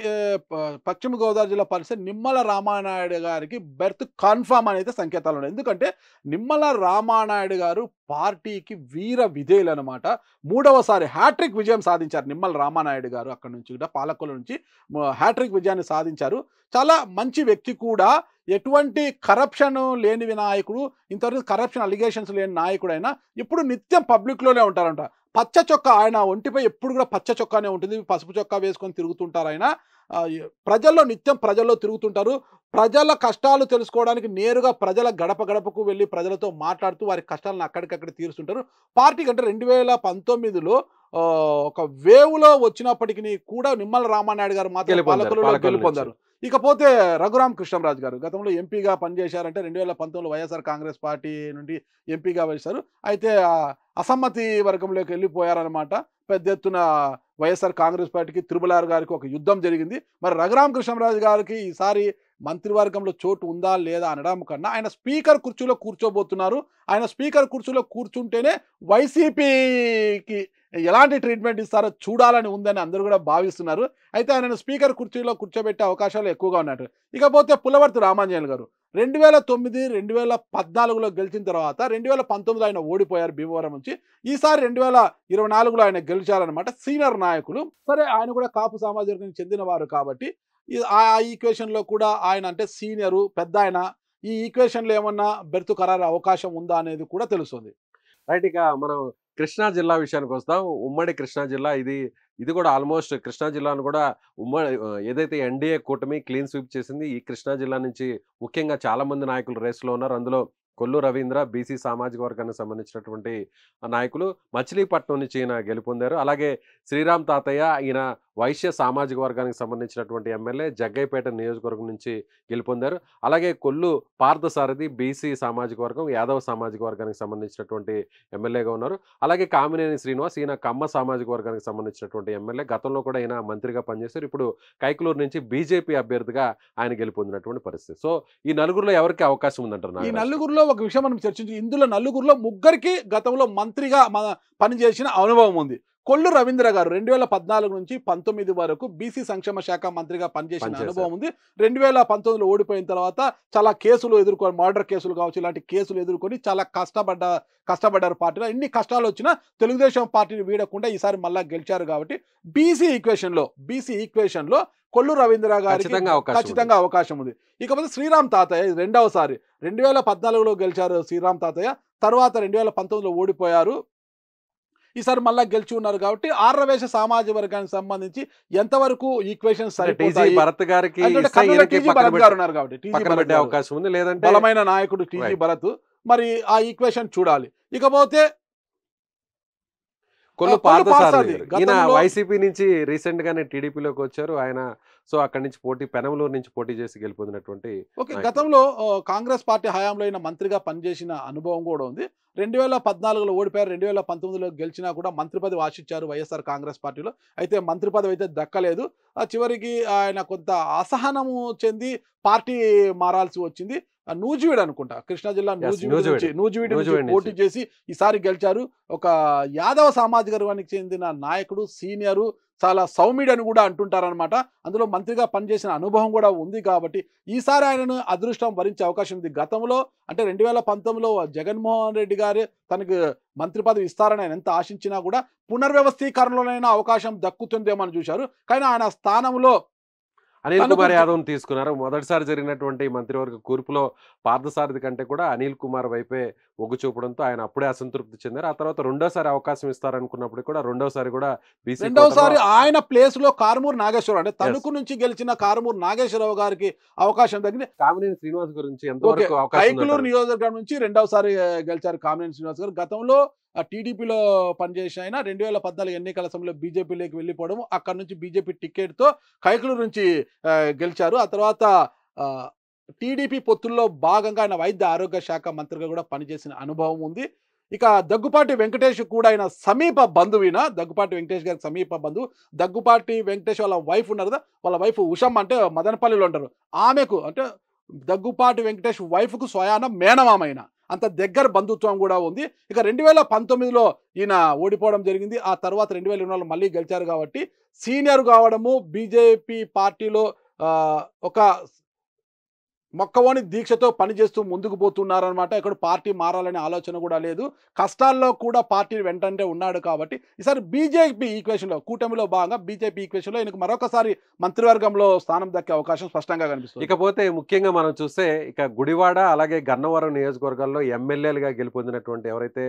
పశ్చిమ గోదావరి జిల్లా పరిస్థితి నిమ్మల రామానాయుడు గారికి బెర్త్ కన్ఫామ్ అనేది సంకేతాలు ఉన్నాయి ఎందుకంటే నిమ్మల రామానాయుడు గారు పార్టీకి వీర విధేయులు అనమాట మూడవసారి హ్యాట్రిక్ విజయం సాధించారు నిమ్మల రామానాయుడు గారు అక్కడ నుంచి కూడా పాలకొల నుంచి హ్యాట్రిక్ విజయాన్ని సాధించారు చాలా మంచి వ్యక్తి కూడా ఎటువంటి కరప్షన్ లేని నాయకుడు ఇంతవరకు కరప్షన్ అలిగేషన్స్ లేని నాయకుడైనా ఇప్పుడు నిత్యం పబ్లిక్లోనే ఉంటారంట పచ్చ చొక్కా ఆయన ఒంటిపై ఎప్పుడు కూడా పచ్చ చొక్కానే ఉంటుంది పసుపు చొక్కా వేసుకొని తిరుగుతుంటారు ఆయన ప్రజల్లో నిత్యం ప్రజల్లో తిరుగుతుంటారు ప్రజల కష్టాలు తెలుసుకోవడానికి నేరుగా ప్రజల గడప గడపకు వెళ్ళి ప్రజలతో మాట్లాడుతూ వారి కష్టాలను అక్కడికక్కడ తీరుస్తుంటారు పార్టీ కంటే రెండు వేల పంతొమ్మిదిలో ఒక వేవ్లో వచ్చినప్పటికీ కూడా నిమ్మల రామానాయుడు గారు మాత్రం పాలకులలో గెలుపొందారు ఇకపోతే రఘురామ్ కృష్ణరాజు గారు గతంలో ఎంపీగా పనిచేశారంటే రెండు వేల పంతొమ్మిది వైఎస్ఆర్ కాంగ్రెస్ పార్టీ నుండి ఎంపీగా వచ్చారు అయితే అసమ్మతి వర్గంలోకి వెళ్ళిపోయారనమాట పెద్ద ఎత్తున వైఎస్ఆర్ కాంగ్రెస్ పార్టీకి తిరుమలారు గారికి ఒక యుద్ధం జరిగింది మరి రఘురామకృష్ణరాజు గారికి ఈసారి మంత్రివర్గంలో చోటు ఉందా లేదా అనడం కన్నా ఆయన స్పీకర్ కుర్చీలో కూర్చోబోతున్నారు ఆయన స్పీకర్ కుర్చీలో కూర్చుంటేనే వైసీపీకి ఎలాంటి ట్రీట్మెంట్ ఇస్తారో చూడాలని ఉందని అందరూ కూడా భావిస్తున్నారు అయితే ఆయన స్పీకర్ కుర్చీలో కూర్చోబెట్టే అవకాశాలు ఎక్కువగా ఉన్నట్టు ఇకపోతే పులవర్తి రామాంజనేయులు గారు రెండు వేల తొమ్మిది రెండు వేల పద్నాలుగులో గెలిచిన తర్వాత రెండు వేల పంతొమ్మిది ఆయన ఓడిపోయారు భీమవరం నుంచి ఈసారి రెండు వేల ఇరవై నాలుగులో ఆయన గెలిచారనమాట సీనియర్ నాయకులు సరే ఆయన కూడా కాపు సామాజిక చెందినవారు కాబట్టి ఆ ఈక్వేషన్లో కూడా ఆయన అంటే సీనియరు పెద్ద ఆయన ఈ ఈక్వేషన్లో ఏమన్నా బెర్తు ఖరారు అవకాశం ఉందా అనేది కూడా తెలుస్తుంది రైట్ ఇక మనం కృష్ణా జిల్లా విషయానికి వస్తాం ఉమ్మడి కృష్ణా జిల్లా ఇది ఇది కూడా ఆల్మోస్ట్ కృష్ణా జిల్లాను కూడా ఉమ్మడి ఏదైతే ఎన్డీఏ కూటమి క్లీన్ స్వీప్ చేసింది ఈ కృష్ణా జిల్లా నుంచి ముఖ్యంగా చాలామంది నాయకులు రేసులో ఉన్నారు అందులో కొల్లు రవీంద్ర బీసీ సామాజిక వర్గానికి సంబంధించినటువంటి నాయకులు మచిలీపట్నం నుంచి ఈయన గెలుపొందారు అలాగే శ్రీరామ్ తాతయ్య ఈయన వైశ్య సామాజిక వర్గానికి సంబంధించినటువంటి ఎమ్మెల్యే జగ్గైపేట నియోజకవర్గం నుంచి గెలుపొందారు అలాగే కొల్లు పార్థసారథి బీసీ సామాజిక వర్గం యాదవ సామాజిక వర్గానికి సంబంధించినటువంటి ఎమ్మెల్యేగా ఉన్నారు అలాగే కామినేని శ్రీనివాస్ ఈయన కమ్మ సామాజిక వర్గానికి సంబంధించినటువంటి ఎమ్మెల్యే గతంలో కూడా ఈయన మంత్రిగా పనిచేశారు ఇప్పుడు కైకలూరు నుంచి బీజేపీ అభ్యర్థిగా ఆయన గెలుపొందినటువంటి పరిస్థితి సో ఈ నలుగురులో ఎవరికి అవకాశం ఉందంటారు ఈ నలుగురులో ఒక విషయం మనం చర్చించి ఇందులో నలుగురులో ముగ్గురికి గతంలో మంత్రిగా పనిచేసిన అనుభవం ఉంది కొల్లు రవీంద్ర గారు రెండు వేల పద్నాలుగు నుంచి పంతొమ్మిది వరకు బీసీ సంక్షేమ శాఖ మంత్రిగా పనిచేసిన అనుభవం ఉంది రెండు వేల పంతొమ్మిదిలో ఓడిపోయిన తర్వాత చాలా కేసులు ఎదుర్కొని మర్డర్ కేసులు కావచ్చు ఇలాంటి కేసులు ఎదుర్కొని చాలా కష్టపడ్డ కష్టపడ్డారు పార్టీలో ఎన్ని కష్టాలు వచ్చినా తెలుగుదేశం పార్టీని వీడకుండా ఈసారి మళ్ళా గెలిచారు కాబట్టి బీసీ ఈక్వేషన్లో బీసీ ఈక్వేషన్లో కొల్లు రవీంద్ర గారు ఖచ్చితంగా అవకాశం ఉంది ఇకపోతే శ్రీరామ్ తాతయ్య రెండవసారి రెండు వేల పద్నాలుగులో గెలిచారు శ్రీరామ్ తాతయ్య తర్వాత రెండు వేల పంతొమ్మిదిలో ఓడిపోయారు ఈసారి మళ్ళీ గెలిచి ఉన్నారు కాబట్టి ఆర్రవేశ సామాజిక వర్గానికి సంబంధించి ఎంతవరకు ఈక్వేషన్ సరిపోతాయి భరత్ గారికి గారు కాబట్టి అవకాశం ఉంది లేదంటే బలమైన నాయకుడు టీజీ భరత్ మరి ఆ ఈక్వేషన్ చూడాలి ఇకపోతే కొల్లు పార్థసారథి ఈయన వైసీపీ నుంచి రీసెంట్ గానే టీడీపీలోకి వచ్చారు ఆయన సో అక్కడి నుంచి పోటీ పెనమలూరు నుంచి పోటీ చేసి గెలుపొందినటువంటి ఓకే గతంలో కాంగ్రెస్ పార్టీ హయాంలో అయిన మంత్రిగా పనిచేసిన అనుభవం కూడా ఉంది రెండు వేల పద్నాలుగులో ఓడిపోయారు రెండు వేల పంతొమ్మిదిలో గెలిచినా కూడా మంత్రి పదవి ఆశించారు వైఎస్ఆర్ కాంగ్రెస్ పార్టీలో అయితే మంత్రి పదవి అయితే దక్కలేదు చివరికి ఆయన కొంత అసహనము చెంది పార్టీ మారాల్సి వచ్చింది నూజివీడు అనుకుంటా కృష్ణా జిల్లా నూజివీడ్ పోటీ చేసి ఈసారి గెలిచారు ఒక యాదవ సామాజిక వర్గానికి చెందిన నాయకుడు సీనియరు చాలా సౌమ్యుడు అని కూడా అంటుంటారనమాట అందులో మంత్రిగా పనిచేసిన అనుభవం కూడా ఉంది కాబట్టి ఈసారి ఆయనను అదృష్టం వరించే అవకాశం ఉంది గతంలో అంటే రెండు వేల పంతొమ్మిదిలో జగన్మోహన్ రెడ్డి గారు తనకు మంత్రి పదవి ఇస్తారని ఆయన ఎంత ఆశించినా కూడా పునర్వ్యవస్థీకరణలోనైనా అవకాశం దక్కుతుందేమో అని చూశారు కానీ ఆయన స్థానంలో అనిల్ కుమార్ యాదవ్ తీసుకున్నారు మొదటిసారి జరిగినటువంటి మంత్రివర్గ కూర్పులో పార్థసారథి కంటే కూడా అనిల్ కుమార్ వైపే ఒగ్గు చూపడంతో ఆయన అప్పుడే అసంతృప్తి చెందారు ఆ తర్వాత రెండోసారి అవకాశం ఇస్తారనుకున్నప్పుడు కూడా రెండోసారి కూడా రెండోసారి ఆయన ప్లేస్ లో కారుమూరు నాగేశ్వరరావు అంటే తణుకు నుంచి గెలిచిన కారుమూరు నాగేశ్వరరావు గారికి అవకాశం తగ్గింది కామినేని శ్రీనివాస్ గురించి ఎంతవరకు నియోజకవర్గం నుంచి రెండవసారి గెలిచారు కామినేని శ్రీనివాస్ గారు గతంలో టీడీపీలో పనిచేసిన ఆయన రెండు వేల పద్నాలుగు ఎన్నికల సమయంలో బీజేపీలోకి వెళ్ళిపోవడం అక్కడ నుంచి బీజేపీ టికెట్తో కైకులు నుంచి గెలిచారు ఆ తర్వాత టీడీపీ పొత్తుల్లో భాగంగా ఆయన వైద్య ఆరోగ్య శాఖ మంత్రిగా కూడా పనిచేసిన అనుభవం ఉంది ఇక దగ్గుపాటి వెంకటేష్ కూడా ఆయన సమీప బంధువున దగ్గుపాటి వెంకటేష్ గారికి సమీప బంధువు దగ్గుపాటి వెంకటేష్ వాళ్ళ వైఫ్ ఉన్నారు కదా వాళ్ళ వైఫ్ ఉషమ్మ అంటే మదనపల్లిలో ఉంటారు ఆమెకు అంటే దగ్గుపాటి వెంకటేష్ వైఫ్కు స్వయాన మేనమామైన అంత దగ్గర బంధుత్వం కూడా ఉంది ఇక రెండు వేల పంతొమ్మిదిలో ఈయన ఓడిపోవడం జరిగింది ఆ తర్వాత రెండు వేల ఇరవై మళ్ళీ గెలిచారు కాబట్టి సీనియర్ కావడము బీజేపీ పార్టీలో ఒక మొక్కవోని దీక్షతో పనిచేస్తూ ముందుకు పోతున్నారనమాట ఇక్కడ పార్టీ మారాలనే ఆలోచన కూడా లేదు కష్టాల్లో కూడా పార్టీ వెంటనే ఉన్నాడు కాబట్టి ఈసారి బీజేపీ ఈక్వేషన్లో కూటమిలో భాగంగా బీజేపీ ఈక్వేషన్లో ఈయనకు మరొకసారి మంత్రివర్గంలో స్థానం దక్కే అవకాశం స్పష్టంగా కనిపిస్తుంది ఇకపోతే ముఖ్యంగా మనం చూస్తే ఇక గుడివాడ అలాగే గన్నవరం నియోజకవర్గాల్లో ఎమ్మెల్యేలుగా గెలుపొందినటువంటి ఎవరైతే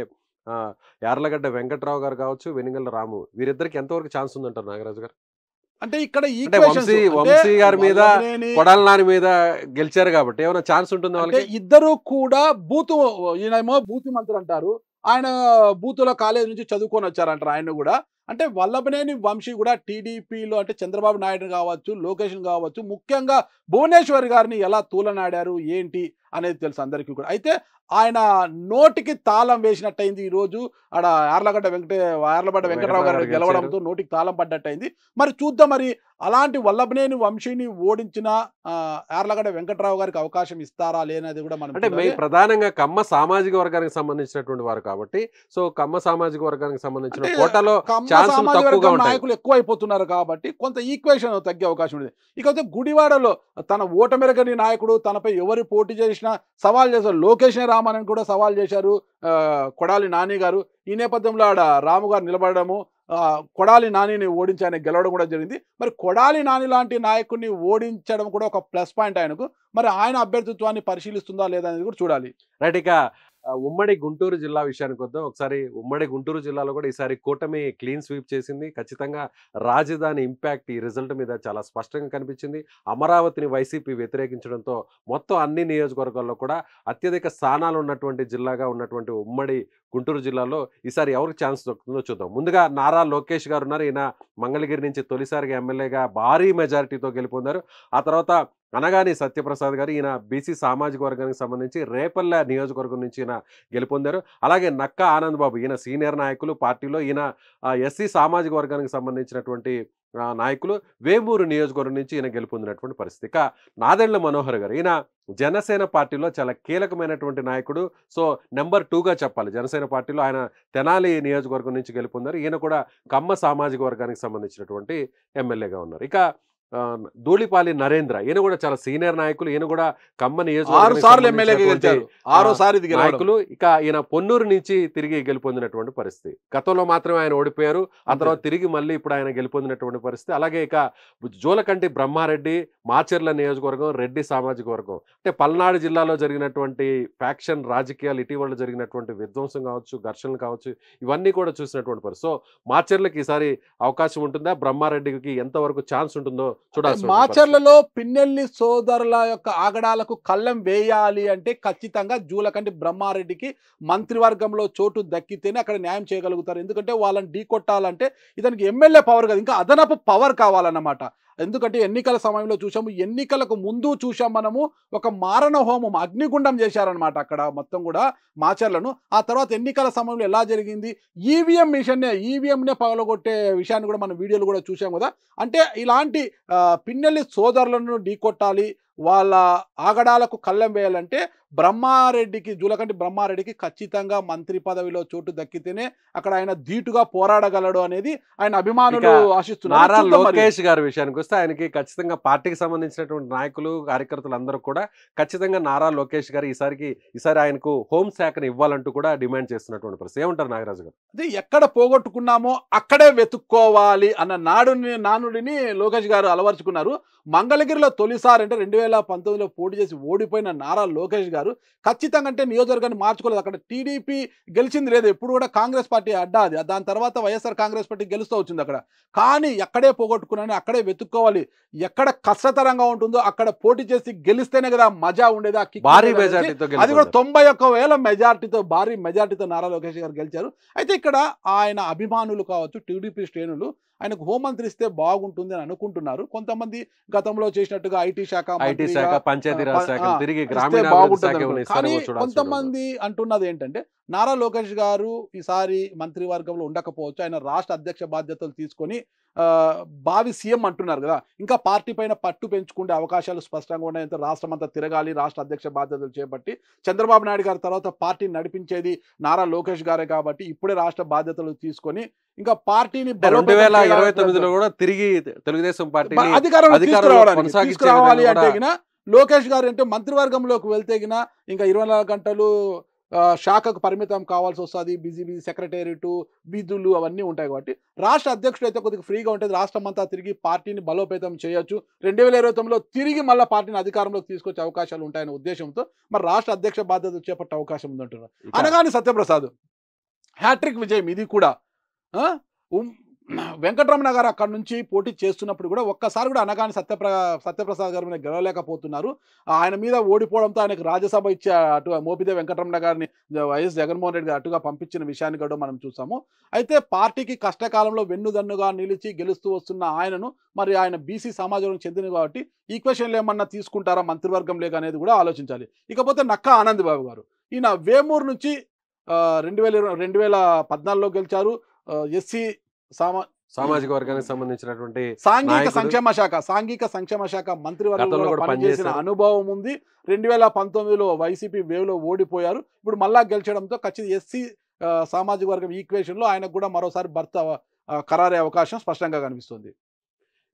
యార్లగడ్డ వెంకట్రావు గారు కావచ్చు వెనుగల రాము వీరిద్దరికి ఎంతవరకు ఛాన్స్ ఉందంటారు నాగరాజు గారు అంటే ఇక్కడ వంశీ వంశీ గారి మీద కొడాలనాని మీద గెలిచారు కాబట్టి ఏమైనా ఛాన్స్ ఉంటుందో వాళ్ళకి ఇద్దరు కూడా బూత్ ఈయనేమో బూతు మంత్రులు అంటారు ఆయన బూతుల కాలేజ్ నుంచి చదువుకొని వచ్చారంటారు ఆయన కూడా అంటే వల్లభనేని వంశీ కూడా టీడీపీలో అంటే చంద్రబాబు నాయుడు కావచ్చు లోకేష్ కావచ్చు ముఖ్యంగా భువనేశ్వర్ గారిని ఎలా తూలనాడారు ఏంటి అనేది తెలుసు అందరికీ కూడా అయితే ఆయన నోటికి తాళం వేసినట్టయింది ఈరోజు ఆడ యార్లగడ్డ వెంకటే యార్లబడ్డ వెంకటరావు గారు గెలవడంతో నోటికి తాళం పడ్డట్టయింది మరి చూద్దాం మరి అలాంటి వల్లభనేని వంశీని ఓడించిన యార్లగడ్డ వెంకటరావు గారికి అవకాశం ఇస్తారా లేనది కూడా మనం అంటే ప్రధానంగా కమ్మ సామాజిక వర్గానికి సంబంధించినటువంటి వారు కాబట్టి సో కమ్మ సామాజిక వర్గానికి సంబంధించిన కోటలో నాయకులు ఎక్కువ అయిపోతున్నారు కాబట్టి కొంత ఈక్వేషన్ తగ్గే అవకాశం ఉంది ఇకపోతే గుడివాడలో తన ఓటమిరగని నాయకుడు తనపై ఎవరు పోటీ చేసి కృష్ణ సవాల్ చేశారు లోకేష్నే రామానని కూడా సవాల్ చేశారు కొడాలి నాని గారు ఈ నేపథ్యంలో ఆడ రాముగారు నిలబడము కొడాలి నానిని ఓడించి ఆయన గెలవడం కూడా జరిగింది మరి కొడాలి నాని లాంటి నాయకుడిని ఓడించడం కూడా ఒక ప్లస్ పాయింట్ ఆయనకు మరి ఆయన అభ్యర్థిత్వాన్ని పరిశీలిస్తుందా లేదా అనేది కూడా చూడాలి రైట్ ఇక ఉమ్మడి గుంటూరు జిల్లా విషయానికి వద్దాం ఒకసారి ఉమ్మడి గుంటూరు జిల్లాలో కూడా ఈసారి కూటమి క్లీన్ స్వీప్ చేసింది ఖచ్చితంగా రాజధాని ఇంపాక్ట్ ఈ రిజల్ట్ మీద చాలా స్పష్టంగా కనిపించింది అమరావతిని వైసీపీ వ్యతిరేకించడంతో మొత్తం అన్ని నియోజకవర్గాల్లో కూడా అత్యధిక స్థానాలు ఉన్నటువంటి జిల్లాగా ఉన్నటువంటి ఉమ్మడి గుంటూరు జిల్లాలో ఈసారి ఎవరికి ఛాన్స్ దొరుకుతుందో చూద్దాం ముందుగా నారా లోకేష్ గారు ఉన్నారు ఈయన మంగళగిరి నుంచి తొలిసారిగా ఎమ్మెల్యేగా భారీ మెజారిటీతో గెలుపొందారు ఆ తర్వాత అనగానే సత్యప్రసాద్ గారు ఈయన బీసీ సామాజిక వర్గానికి సంబంధించి రేపల్ల నియోజకవర్గం నుంచి ఈయన గెలుపొందారు అలాగే నక్క ఆనంద్ బాబు ఈయన సీనియర్ నాయకులు పార్టీలో ఈయన ఎస్సీ సామాజిక వర్గానికి సంబంధించినటువంటి నాయకులు వేమూరు నియోజకవర్గం నుంచి ఈయన గెలుపొందినటువంటి పరిస్థితి ఇక నాదెండ్ల మనోహర్ గారు ఈయన జనసేన పార్టీలో చాలా కీలకమైనటువంటి నాయకుడు సో నెంబర్ టూగా చెప్పాలి జనసేన పార్టీలో ఆయన తెనాలి నియోజకవర్గం నుంచి గెలుపొందారు ఈయన కూడా కమ్మ సామాజిక వర్గానికి సంబంధించినటువంటి ఎమ్మెల్యేగా ఉన్నారు ఇక ధూళిపాలి నరేంద్ర ఈయన కూడా చాలా సీనియర్ నాయకులు ఈయన కూడా కమ్మ నియోజకవర్గం నాయకులు ఇక ఈయన పొన్నూరు నుంచి తిరిగి గెలుపొందినటువంటి పరిస్థితి గతంలో మాత్రమే ఆయన ఓడిపోయారు ఆ తర్వాత తిరిగి మళ్ళీ ఇప్పుడు ఆయన గెలుపొందినటువంటి పరిస్థితి అలాగే ఇక జోలకంటి బ్రహ్మారెడ్డి మాచర్ల నియోజకవర్గం రెడ్డి సామాజిక వర్గం అంటే పల్నాడు జిల్లాలో జరిగినటువంటి ఫ్యాక్షన్ రాజకీయాలు ఇటీవల జరిగినటువంటి విధ్వంసం కావచ్చు ఘర్షణలు కావచ్చు ఇవన్నీ కూడా చూసినటువంటి పరిస్థితి సో మాచర్లకి ఈసారి అవకాశం ఉంటుందా బ్రహ్మారెడ్డికి ఎంతవరకు ఛాన్స్ ఉంటుందో చూడాలి మాచర్లలో పిన్నెల్లి సోదరుల యొక్క ఆగడాలకు కళ్ళం వేయాలి అంటే ఖచ్చితంగా జూలకంటి బ్రహ్మారెడ్డికి మంత్రివర్గంలో చోటు దక్కితేనే అక్కడ న్యాయం చేయగలుగుతారు ఎందుకంటే వాళ్ళని ఢీ కొట్టాలంటే ఇతనికి ఎమ్మెల్యే పవర్ కాదు ఇంకా అదనపు పవర్ కావాలన్నమాట ఎందుకంటే ఎన్నికల సమయంలో చూసాము ఎన్నికలకు ముందు చూసాం మనము ఒక మారణ హోమం అగ్నిగుండం చేశారనమాట అక్కడ మొత్తం కూడా మాచర్లను ఆ తర్వాత ఎన్నికల సమయంలో ఎలా జరిగింది ఈవీఎం మిషన్నే ఈవీఎంనే పగలగొట్టే విషయాన్ని కూడా మనం వీడియోలు కూడా చూసాం కదా అంటే ఇలాంటి పిన్నెల్లి సోదరులను ఢీకొట్టాలి వాళ్ళ ఆగడాలకు కళ్ళెం వేయాలంటే బ్రహ్మారెడ్డికి జూలకంటి బ్రహ్మారెడ్డికి ఖచ్చితంగా మంత్రి పదవిలో చోటు దక్కితేనే అక్కడ ఆయన ధీటుగా పోరాడగలడు అనేది ఆయన అభిమానులు ఆశిస్తున్నారు లోకేష్ గారి విషయానికి వస్తే ఆయనకి ఖచ్చితంగా పార్టీకి సంబంధించినటువంటి నాయకులు కార్యకర్తలు అందరూ కూడా ఖచ్చితంగా నారా లోకేష్ గారు ఈసారికి ఈసారి ఆయనకు హోం శాఖను ఇవ్వాలంటూ కూడా డిమాండ్ చేస్తున్నటువంటి పరిస్థితి ఏమంటారు నాగరాజు గారు అది ఎక్కడ పోగొట్టుకున్నామో అక్కడే వెతుక్కోవాలి అన్న నాడు నానుడిని లోకేష్ గారు అలవర్చుకున్నారు మంగళగిరిలో తొలిసారి అంటే రెండు వేల పంతొమ్మిదిలో పోటీ చేసి ఓడిపోయిన నారా లోకేష్ గారు ఖచ్చితంగా అంటే నియోజకవర్గాన్ని మార్చుకోలేదు అక్కడ టీడీపీ గెలిచింది లేదు ఎప్పుడు కూడా కాంగ్రెస్ పార్టీ అడ్డా అది దాని తర్వాత వైఎస్ఆర్ కాంగ్రెస్ పార్టీ గెలుస్తూ వచ్చింది అక్కడ కానీ ఎక్కడే పోగొట్టుకున్నాను అక్కడే వెతుక్కోవాలి ఎక్కడ కష్టతరంగా ఉంటుందో అక్కడ పోటీ చేసి గెలిస్తేనే కదా మజా ఉండేది ఆ భారీ మెజార్టీతో అది కూడా తొంభై ఒక్క వేల మెజార్టీతో భారీ మెజార్టీతో నారా లోకేష్ గారు గెలిచారు అయితే ఇక్కడ ఆయన అభిమానులు కావచ్చు టీడీపీ శ్రేణులు ఆయనకు హోంమంత్రి ఇస్తే బాగుంటుంది అని అనుకుంటున్నారు కొంతమంది గతంలో చేసినట్టుగా ఐటీ శాఖ ఐటీ శాఖ బాగుంటుంది కానీ కొంతమంది అంటున్నది ఏంటంటే నారా లోకేష్ గారు ఈసారి మంత్రివర్గంలో ఉండకపోవచ్చు ఆయన రాష్ట్ర అధ్యక్ష బాధ్యతలు తీసుకొని భావి సీఎం అంటున్నారు కదా ఇంకా పార్టీ పైన పట్టు పెంచుకునే అవకాశాలు స్పష్టంగా ఉన్నాయంటే రాష్ట్రం అంతా తిరగాలి రాష్ట్ర అధ్యక్ష బాధ్యతలు చేపట్టి చంద్రబాబు నాయుడు గారి తర్వాత పార్టీని నడిపించేది నారా లోకేష్ గారే కాబట్టి ఇప్పుడే రాష్ట్ర బాధ్యతలు తీసుకొని ఇంకా పార్టీని రెండు వేల ఇరవై తొమ్మిదిలో కూడా తిరిగి తెలుగుదేశం పార్టీ అధికారం తీసుకురావాలి అంటే లోకేష్ గారు అంటే మంత్రివర్గంలోకి వెళ్తే ఇంకా ఇరవై గంటలు శాఖకు పరిమితం కావాల్సి వస్తుంది బిజీ బిజీ సెక్రటేరియట్ విధులు అవన్నీ ఉంటాయి కాబట్టి రాష్ట్ర అధ్యక్షుడు అయితే కొద్దిగా ఫ్రీగా ఉంటుంది రాష్ట్రం అంతా తిరిగి పార్టీని బలోపేతం చేయొచ్చు రెండు వేల ఇరవై తొమ్మిదిలో తిరిగి మళ్ళీ పార్టీని అధికారంలోకి తీసుకొచ్చే అవకాశాలు ఉంటాయనే ఉద్దేశంతో మరి రాష్ట్ర అధ్యక్ష బాధ్యత చేపట్టే అవకాశం ఉందంటున్నారు అనగానే సత్యప్రసాద్ హ్యాట్రిక్ విజయం ఇది కూడా వెంకటరమణ గారు అక్కడి నుంచి పోటీ చేస్తున్నప్పుడు కూడా ఒక్కసారి కూడా అనగాని సత్యప్ర సత్యప్రసాద్ గారి మీద గెలవలేకపోతున్నారు ఆయన మీద ఓడిపోవడంతో ఆయనకు రాజ్యసభ ఇచ్చే అటు మోపిదే వెంకటరమణ గారిని వైఎస్ జగన్మోహన్ రెడ్డి గారు అటుగా పంపించిన విషయాన్ని కూడా మనం చూసాము అయితే పార్టీకి కష్టకాలంలో వెన్నుదన్నుగా నిలిచి గెలుస్తూ వస్తున్న ఆయనను మరి ఆయన బీసీ సమాజంలో చెందిన కాబట్టి ఈక్వేషన్లు ఏమన్నా తీసుకుంటారా మంత్రివర్గం లేక అనేది కూడా ఆలోచించాలి ఇకపోతే నక్క ఆనంద్ బాబు గారు ఈయన వేమూరు నుంచి రెండు వేల రెండు వేల పద్నాలుగులో గెలిచారు ఎస్సీ సామాజిక వర్గానికి సంబంధించినటువంటి సాంఘిక సంక్షేమ శాఖ సాంఘిక సంక్షేమ శాఖ మంత్రివర్గంలో పనిచేసిన అనుభవం ఉంది రెండు వేల పంతొమ్మిదిలో వైసీపీ వేవ్లో ఓడిపోయారు ఇప్పుడు మళ్ళా గెలిచడంతో ఖచ్చితంగా ఎస్సీ సామాజిక వర్గం ఈక్వేషన్లో ఆయనకు కూడా మరోసారి భర్త ఖరారే అవకాశం స్పష్టంగా కనిపిస్తుంది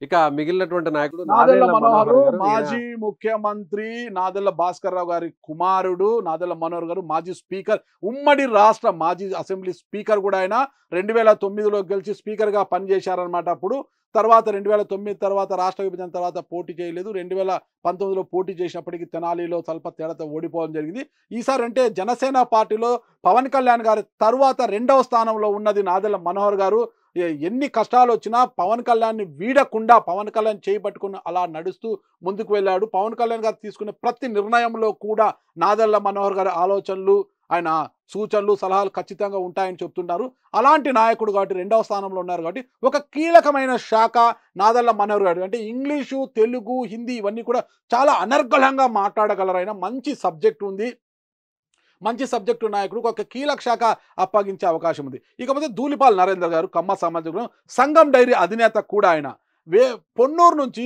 ఇక మిగిలినటువంటి నాయకుడు నాదెల్ల మనోహర్ మాజీ ముఖ్యమంత్రి నాదెల్ల భాస్కర్ రావు గారి కుమారుడు నాదెల్ల మనోహర్ గారు మాజీ స్పీకర్ ఉమ్మడి రాష్ట్ర మాజీ అసెంబ్లీ స్పీకర్ కూడా ఆయన రెండు వేల తొమ్మిదిలో గెలిచి స్పీకర్గా పనిచేశారనమాట అప్పుడు తర్వాత రెండు వేల తొమ్మిది తర్వాత రాష్ట్ర విభజన తర్వాత పోటీ చేయలేదు రెండు వేల పంతొమ్మిదిలో పోటీ చేసినప్పటికీ తెనాలిలో స్వల్ప తేడాతో ఓడిపోవడం జరిగింది ఈసారి అంటే జనసేన పార్టీలో పవన్ కళ్యాణ్ గారి తర్వాత రెండవ స్థానంలో ఉన్నది నాదెల్ల మనోహర్ గారు ఎన్ని కష్టాలు వచ్చినా పవన్ కళ్యాణ్ని వీడకుండా పవన్ కళ్యాణ్ చేపట్టుకుని అలా నడుస్తూ ముందుకు వెళ్ళాడు పవన్ కళ్యాణ్ గారు తీసుకునే ప్రతి నిర్ణయంలో కూడా నాదల్ల మనోహర్ గారి ఆలోచనలు ఆయన సూచనలు సలహాలు ఖచ్చితంగా ఉంటాయని చెప్తున్నారు అలాంటి నాయకుడు కాబట్టి రెండవ స్థానంలో ఉన్నారు కాబట్టి ఒక కీలకమైన శాఖ నాదల్ల మనోహర్ గారు అంటే ఇంగ్లీషు తెలుగు హిందీ ఇవన్నీ కూడా చాలా అనర్గళంగా మాట్లాడగలరైన మంచి సబ్జెక్ట్ ఉంది మంచి సబ్జెక్టు నాయకుడు ఒక కీలక శాఖ అప్పగించే అవకాశం ఉంది ఇకపోతే ధూళిపాల్ నరేందర్ గారు కమ్మ సామాజిక సంఘం డైరీ అధినేత కూడా ఆయన వే పొన్నూరు నుంచి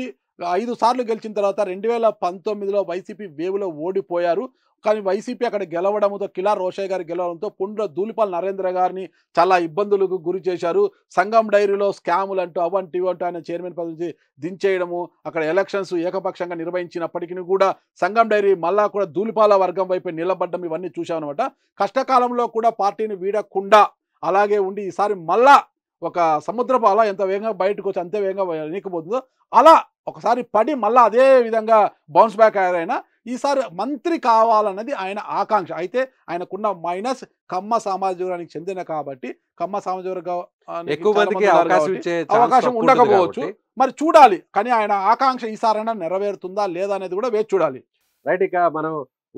ఐదు సార్లు గెలిచిన తర్వాత రెండు వేల పంతొమ్మిదిలో వైసీపీ వేవులో ఓడిపోయారు కానీ వైసీపీ అక్కడ గెలవడంతో కిలా రోషయ్య గారు గెలవడంతో పుండ్ర దూలిపాల నరేంద్ర గారిని చాలా ఇబ్బందులకు గురి చేశారు సంఘం డైరీలో స్కాములు అంటూ అవంటి అంటూ ఆయన చైర్మన్ పదవి దించేయడము అక్కడ ఎలక్షన్స్ ఏకపక్షంగా నిర్వహించినప్పటికీ కూడా సంఘం డైరీ మళ్ళా కూడా దూలిపాల వర్గం వైపు నిలబడ్డం ఇవన్నీ చూశామన్నమాట కష్టకాలంలో కూడా పార్టీని వీడకుండా అలాగే ఉండి ఈసారి మళ్ళా ఒక సముద్రపు అలా ఎంత వేగంగా బయటకు వచ్చి అంతే వేగంగా ఎన్నికపోతుందో అలా ఒకసారి పడి మళ్ళీ అదే విధంగా బౌన్స్ బ్యాక్ అయ్యారైనా ఈసారి మంత్రి కావాలన్నది ఆయన ఆకాంక్ష అయితే ఆయనకున్న మైనస్ కమ్మ సామాజికవర్గానికి చెందిన కాబట్టి కమ్మ సామాజిక ఎక్కువ అవకాశం ఉండకపోవచ్చు మరి చూడాలి కానీ ఆయన ఆకాంక్ష ఈసారైనా నెరవేరుతుందా లేదా అనేది కూడా వేచి చూడాలి రైట్ ఇక మనం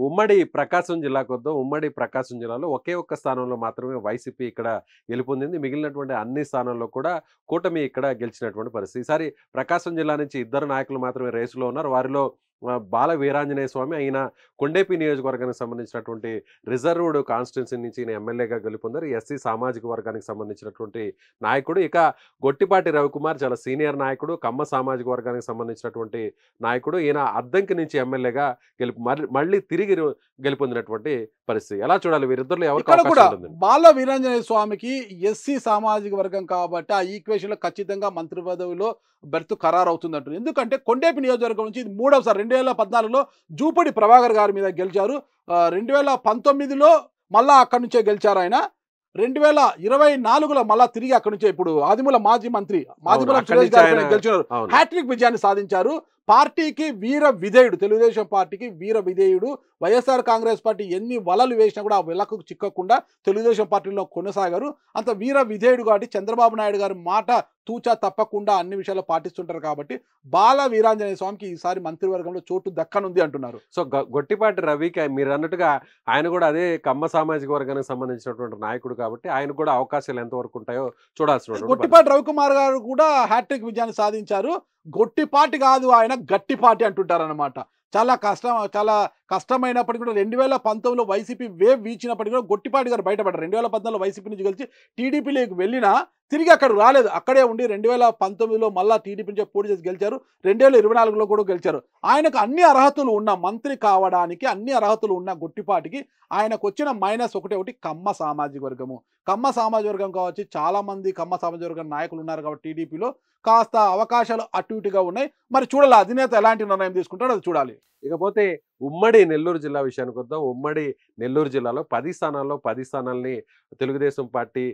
ఉమ్మడి ప్రకాశం జిల్లాకు వద్దాం ఉమ్మడి ప్రకాశం జిల్లాలో ఒకే ఒక్క స్థానంలో మాత్రమే వైసీపీ ఇక్కడ గెలుపొందింది మిగిలినటువంటి అన్ని స్థానాల్లో కూడా కూటమి ఇక్కడ గెలిచినటువంటి పరిస్థితి ఈసారి ప్రకాశం జిల్లా నుంచి ఇద్దరు నాయకులు మాత్రమే రేసులో ఉన్నారు వారిలో బాల వీరాంజనేయ స్వామి ఆయన కొండేపి నియోజకవర్గానికి సంబంధించినటువంటి రిజర్వ్డ్ కాన్స్టిట్యున్సీ నుంచి ఈయన ఎమ్మెల్యేగా గెలుపొందారు ఎస్సీ సామాజిక వర్గానికి సంబంధించినటువంటి నాయకుడు ఇక గొట్టిపాటి రవికుమార్ చాలా సీనియర్ నాయకుడు కమ్మ సామాజిక వర్గానికి సంబంధించినటువంటి నాయకుడు ఈయన అద్దంకి నుంచి ఎమ్మెల్యేగా గెలుపు మళ్ళీ తిరిగి గెలుపొందినటువంటి పరిస్థితి ఎలా చూడాలి వీరిద్దరు ఎవరు బాల వీరాంజనేయ స్వామికి ఎస్సీ సామాజిక వర్గం కాబట్టి ఆ ఈక్వేషన్లో ఖచ్చితంగా మంత్రి పదవిలో బెర్త్ ఖరారు అవుతుందంటుంది ఎందుకంటే కొండేపి నియోజకవర్గం నుంచి ఇది మూడవసారి రెండు వేల పద్నాలుగులో జూపడి ప్రభాకర్ గారి మీద గెలిచారు రెండు వేల పంతొమ్మిదిలో మళ్ళా అక్కడి నుంచే గెలిచారు ఆయన రెండు వేల ఇరవై నాలుగులో మళ్ళా తిరిగి అక్కడి నుంచే ఇప్పుడు ఆదిమూల మాజీ మంత్రి మాదిమూల సురేష్ గారు గెలిచినారు హ్యాట్రిక్ విజయాన్ని సాధించారు పార్టీకి వీర విధేయుడు తెలుగుదేశం పార్టీకి వీర విధేయుడు వైఎస్ఆర్ కాంగ్రెస్ పార్టీ ఎన్ని వలలు వేసినా కూడా ఆ విలకు చిక్కకుండా తెలుగుదేశం పార్టీలో కొనసాగారు అంత వీర విధేయుడు కాబట్టి చంద్రబాబు నాయుడు గారి మాట తూచా తప్పకుండా అన్ని విషయాలు పాటిస్తుంటారు కాబట్టి బాల వీరాంజనేయ స్వామికి ఈసారి మంత్రివర్గంలో చోటు దక్కనుంది అంటున్నారు సో గొట్టిపాటి రవికి మీరు అన్నట్టుగా ఆయన కూడా అదే కమ్మ సామాజిక వర్గానికి సంబంధించినటువంటి నాయకుడు కాబట్టి ఆయన కూడా అవకాశాలు ఎంతవరకు ఉంటాయో చూడాల్సి గొట్టిపాటి రవికుమార్ గారు కూడా హ్యాట్రిక్ విజయాన్ని సాధించారు గొట్టిపాటి కాదు ఆయన గట్టిపాటి అంటుంటారనమాట చాలా కష్టం చాలా కష్టమైనప్పటికీ కూడా రెండు వేల పంతొమ్మిదిలో వైసీపీ వేవ్ వీచినప్పటికీ కూడా గొట్టిపాటి గారు బయటపడ్డారు రెండు వేల పంతొమ్మిదిలో వైసీపీ నుంచి గెలిచి టీడీపీలోకి వెళ్ళినా తిరిగి అక్కడ రాలేదు అక్కడే ఉండి రెండు వేల పంతొమ్మిదిలో మళ్ళీ టీడీపీ నుంచి పోటీ చేసి గెలిచారు రెండు వేల ఇరవై నాలుగులో కూడా గెలిచారు ఆయనకు అన్ని అర్హతలు ఉన్న మంత్రి కావడానికి అన్ని అర్హతలు ఉన్న గొట్టిపాటికి ఆయనకు వచ్చిన మైనస్ ఒకటి ఒకటి కమ్మ సామాజిక వర్గము కమ్మ సామాజిక వర్గం కావచ్చు చాలామంది కమ్మ సామాజిక వర్గం నాయకులు ఉన్నారు కాబట్టి టీడీపీలో కాస్త అవకాశాలు అటు ఇటుగా ఉన్నాయి మరి చూడాలి అధినేత ఎలాంటి నిర్ణయం తీసుకుంటాడో అది చూడాలి ఇకపోతే ఉమ్మడి నెల్లూరు జిల్లా విషయానికి వద్దాం ఉమ్మడి నెల్లూరు జిల్లాలో పది స్థానాల్లో పది స్థానాలని తెలుగుదేశం పార్టీ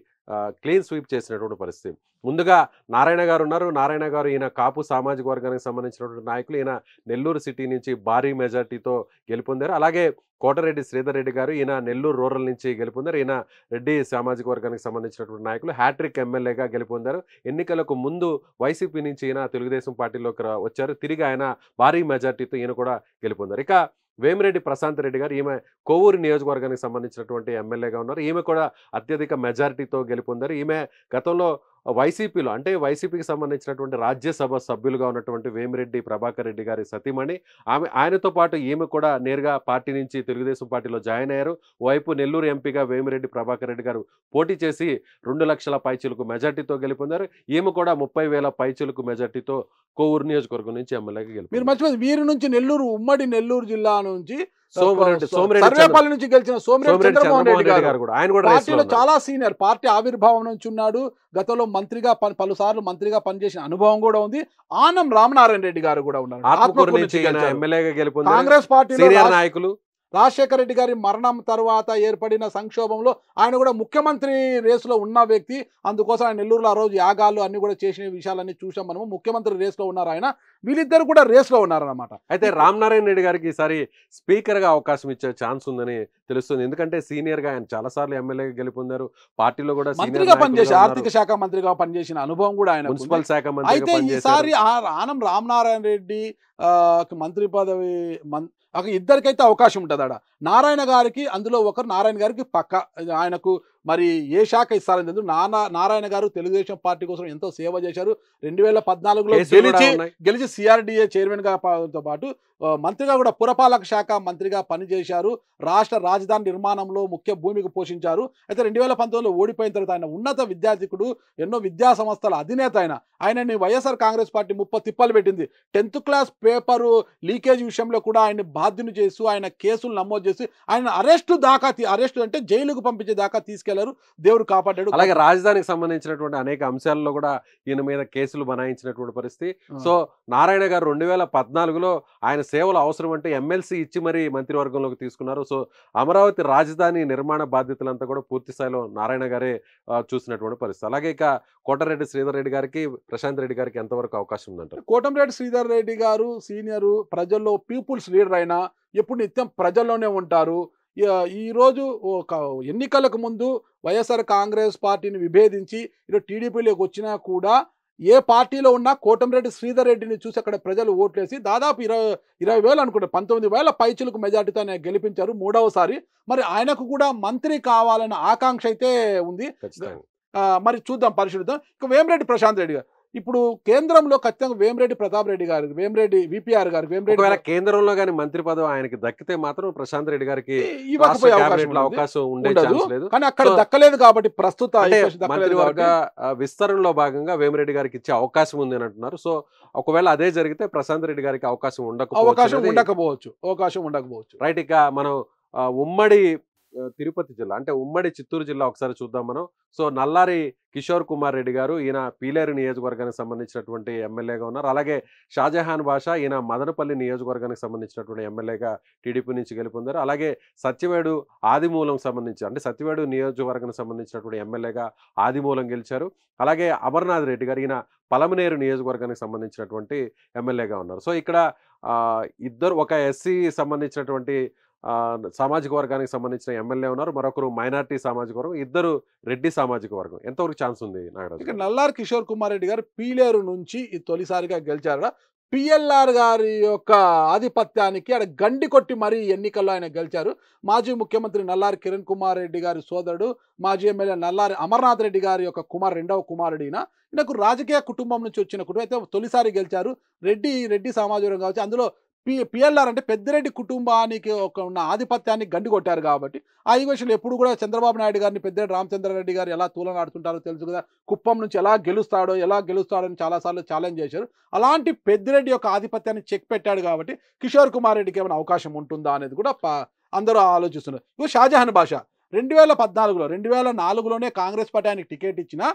క్లీన్ స్వీప్ చేసినటువంటి పరిస్థితి ముందుగా నారాయణ గారు ఉన్నారు నారాయణ గారు ఈయన కాపు సామాజిక వర్గానికి సంబంధించినటువంటి నాయకులు ఈయన నెల్లూరు సిటీ నుంచి భారీ మెజార్టీతో గెలుపొందారు అలాగే కోటరెడ్డి శ్రీధర్ రెడ్డి గారు ఈయన నెల్లూరు రూరల్ నుంచి గెలుపొందారు ఈయన రెడ్డి సామాజిక వర్గానికి సంబంధించినటువంటి నాయకులు హ్యాట్రిక్ ఎమ్మెల్యేగా గెలుపొందారు ఎన్నికలకు ముందు వైసీపీ నుంచి ఈయన తెలుగుదేశం పార్టీలోకి వచ్చారు తిరిగి ఆయన భారీ మెజార్టీతో ఈయన కూడా గెలుపొందారు ఇక వేమిరెడ్డి ప్రశాంత్ రెడ్డి గారు ఈమె కొవ్వూరు నియోజకవర్గానికి సంబంధించినటువంటి ఎమ్మెల్యేగా ఉన్నారు ఈమె కూడా అత్యధిక మెజారిటీతో గెలుపొందారు ఈమె గతంలో వైసీపీలో అంటే వైసీపీకి సంబంధించినటువంటి రాజ్యసభ సభ్యులుగా ఉన్నటువంటి వేమిరెడ్డి ప్రభాకర్ రెడ్డి గారి సతీమణి ఆమె ఆయనతో పాటు ఈమె కూడా నేరుగా పార్టీ నుంచి తెలుగుదేశం పార్టీలో జాయిన్ అయ్యారు వైపు నెల్లూరు ఎంపీగా వేమిరెడ్డి ప్రభాకర్ రెడ్డి గారు పోటీ చేసి రెండు లక్షల పైచులకు మెజార్టీతో గెలుపొందారు ఈమె కూడా ముప్పై వేల పైచులకు మెజార్టీతో కోవూరు నియోజకవర్గం నుంచి ఎమ్మెల్యేగా గెలుపు మీరు మర్చిపోయింది వీరి నుంచి నెల్లూరు ఉమ్మడి నెల్లూరు జిల్లా నుంచి సర్వేపల్లి నుంచి గెలిచిన సోమిరెడ్డి చంద్రమోహన్ రెడ్డి గారు కూడా ఆయన కూడా పార్టీలో చాలా సీనియర్ పార్టీ ఆవిర్భావం నుంచి ఉన్నాడు గతంలో మంత్రిగా పలుసార్లు మంత్రిగా పనిచేసిన అనుభవం కూడా ఉంది ఆనం రామనారాయణ రెడ్డి గారు కూడా ఉన్నారు కాంగ్రెస్ పార్టీ నాయకులు రాజశేఖర రెడ్డి గారి మరణం తర్వాత ఏర్పడిన సంక్షోభంలో ఆయన కూడా ముఖ్యమంత్రి రేసులో ఉన్న వ్యక్తి అందుకోసం ఆయన నెల్లూరులో ఆ రోజు యాగాలు అన్ని కూడా చేసిన విషయాలన్నీ చూసాం మనము ముఖ్యమంత్రి రేసులో ఉన్నారు ఆయన వీళ్ళిద్దరు కూడా రేసులో ఉన్నారనమాట అయితే నారాయణ రెడ్డి గారికి ఈసారి స్పీకర్గా అవకాశం ఇచ్చే ఛాన్స్ ఉందని తెలుస్తుంది ఎందుకంటే సీనియర్గా ఆయన చాలాసార్లు ఎమ్మెల్యేగా గెలుపొందారు పార్టీలో కూడా మంత్రిగా పనిచేసి ఆర్థిక శాఖ మంత్రిగా పనిచేసిన అనుభవం కూడా ఆయన మున్సిపల్ శాఖ మంత్రి అయితే ఈసారి ఆనం నారాయణ రెడ్డి మంత్రి పదవి ఇద్దరికైతే అవకాశం ఉంటుంది కదా నారాయణ గారికి అందులో ఒకరు నారాయణ గారికి పక్క ఆయనకు మరి ఏ శాఖ ఇస్తారని ఎందుకు నానా నారాయణ గారు తెలుగుదేశం పార్టీ కోసం ఎంతో సేవ చేశారు రెండు వేల పద్నాలుగులో గెలిచి గెలిచి సిఆర్డిఏ గాతో పాటు మంత్రిగా కూడా పురపాలక శాఖ మంత్రిగా పనిచేశారు రాష్ట్ర రాజధాని నిర్మాణంలో ముఖ్య భూమికి పోషించారు అయితే రెండు వేల పంతొమ్మిదిలో ఓడిపోయిన తర్వాత ఆయన ఉన్నత విద్యార్థికుడు ఎన్నో విద్యా సంస్థల అధినేత ఆయన ఆయనని వైఎస్ఆర్ కాంగ్రెస్ పార్టీ ముప్ప తిప్పలు పెట్టింది టెన్త్ క్లాస్ పేపరు లీకేజ్ విషయంలో కూడా ఆయన బాధ్యుని చేస్తూ ఆయన కేసులు నమోదు చేసి ఆయన అరెస్టు దాకా అరెస్టు అంటే జైలుకు పంపించే దాకా తీసుకెళ్ళి తీసుకెళ్లారు దేవుడు కాపాడాడు అలాగే రాజధానికి సంబంధించినటువంటి అనేక అంశాల్లో కూడా ఈయన మీద కేసులు బనాయించినటువంటి పరిస్థితి సో నారాయణ గారు రెండు వేల పద్నాలుగులో ఆయన సేవలు అవసరం అంటే ఎమ్మెల్సీ ఇచ్చి మరీ మంత్రివర్గంలోకి తీసుకున్నారు సో అమరావతి రాజధాని నిర్మాణ బాధ్యతలంతా కూడా పూర్తి స్థాయిలో నారాయణ గారే చూసినటువంటి పరిస్థితి అలాగే ఇక కోటరెడ్డి శ్రీధర్ రెడ్డి గారికి ప్రశాంత్ రెడ్డి గారికి ఎంతవరకు అవకాశం ఉందంటారు కోటంరెడ్డి శ్రీధర్ రెడ్డి గారు సీనియరు ప్రజల్లో పీపుల్స్ లీడర్ అయినా ఎప్పుడు నిత్యం ప్రజల్లోనే ఉంటారు ఈరోజు ఒక ఎన్నికలకు ముందు వైఎస్ఆర్ కాంగ్రెస్ పార్టీని విభేదించి ఇటు టీడీపీలోకి వచ్చినా కూడా ఏ పార్టీలో ఉన్నా కోటమిరెడ్డి శ్రీధర్ రెడ్డిని చూసి అక్కడ ప్రజలు ఓట్లేసి దాదాపు ఇరవై ఇరవై వేలు అనుకుంటే పంతొమ్మిది వేల పైచులకు మెజార్టీతో గెలిపించారు మూడవసారి మరి ఆయనకు కూడా మంత్రి కావాలన్న ఆకాంక్ష అయితే ఉంది మరి చూద్దాం పరిశీలిద్దాం ఇక వేమిరెడ్డి ప్రశాంత్ రెడ్డి గారు ఇప్పుడు కేంద్రంలో ఖచ్చితంగా వేమిరెడ్డి ప్రతాప్ రెడ్డి గారు వేమిరెడ్డి విపిఆర్ గారు వేమిరెడ్డి కేంద్రంలో కానీ మంత్రి పదవి ఆయనకి దక్కితే మాత్రం ప్రశాంత్ రెడ్డి గారికి అవకాశం కానీ అక్కడ దక్కలేదు కాబట్టి ప్రస్తుత విస్తరణలో భాగంగా వేమిరెడ్డి గారికి ఇచ్చే అవకాశం ఉంది అని అంటున్నారు సో ఒకవేళ అదే జరిగితే ప్రశాంత్ రెడ్డి గారికి అవకాశం ఉండకపోవచ్చు అవకాశం ఉండకపోవచ్చు అవకాశం ఉండకపోవచ్చు రైట్ ఇక మనం ఉమ్మడి తిరుపతి జిల్లా అంటే ఉమ్మడి చిత్తూరు జిల్లా ఒకసారి చూద్దాం మనం సో నల్లారి కిషోర్ కుమార్ రెడ్డి గారు ఈయన పీలేరు నియోజకవర్గానికి సంబంధించినటువంటి ఎమ్మెల్యేగా ఉన్నారు అలాగే షాజహాన్ బాషా ఈయన మదనపల్లి నియోజకవర్గానికి సంబంధించినటువంటి ఎమ్మెల్యేగా టీడీపీ నుంచి గెలుపొందారు అలాగే సత్యవేడు ఆదిమూలం సంబంధించి అంటే సత్యవేడు నియోజకవర్గానికి సంబంధించినటువంటి ఎమ్మెల్యేగా ఆదిమూలం గెలిచారు అలాగే అమర్నాథ్ రెడ్డి గారు ఈయన పలమనేరు నియోజకవర్గానికి సంబంధించినటువంటి ఎమ్మెల్యేగా ఉన్నారు సో ఇక్కడ ఇద్దరు ఒక ఎస్సీ సంబంధించినటువంటి సామాజిక వర్గానికి సంబంధించిన ఎమ్మెల్యే ఉన్నారు మరొకరు మైనార్టీ సామాజిక వర్గం ఇద్దరు రెడ్డి సామాజిక వర్గం ఎంతవరకు ఛాన్స్ ఉంది నాగరాజు ఇక్కడ నల్లారు కిషోర్ కుమార్ రెడ్డి గారు పీలేరు నుంచి తొలిసారిగా గెలిచారు పిఎల్ఆర్ గారి యొక్క ఆధిపత్యానికి ఆడ గండి కొట్టి మరీ ఎన్నికల్లో ఆయన గెలిచారు మాజీ ముఖ్యమంత్రి నల్లారి కిరణ్ కుమార్ రెడ్డి గారి సోదరుడు మాజీ ఎమ్మెల్యే నల్లారి అమర్నాథ్ రెడ్డి గారి యొక్క కుమార్ రెండవ కుమారుడు ఈయన రాజకీయ కుటుంబం నుంచి వచ్చిన కుటుంబం అయితే తొలిసారి గెలిచారు రెడ్డి రెడ్డి వర్గం కావచ్చు అందులో పి పిఎల్ఆర్ అంటే పెద్దిరెడ్డి కుటుంబానికి ఒక ఉన్న ఆధిపత్యాన్ని గండి కొట్టారు కాబట్టి ఆ విషయంలో ఎప్పుడు కూడా చంద్రబాబు నాయుడు గారిని పెద్దిరెడ్డి రామచంద్రారెడ్డి గారు ఎలా తూలనాడుతుంటారో తెలుసు కదా కుప్పం నుంచి ఎలా గెలుస్తాడో ఎలా గెలుస్తాడో అని చాలాసార్లు ఛాలెంజ్ చేశారు అలాంటి పెద్దిరెడ్డి యొక్క ఆధిపత్యాన్ని చెక్ పెట్టాడు కాబట్టి కిషోర్ కుమార్ రెడ్డికి ఏమైనా అవకాశం ఉంటుందా అనేది కూడా అందరూ ఆలోచిస్తున్నారు ఇప్పుడు షాజహాన్ భాష రెండు వేల పద్నాలుగులో రెండు వేల నాలుగులోనే కాంగ్రెస్ పార్టీ ఆయనకి టికెట్ ఇచ్చినా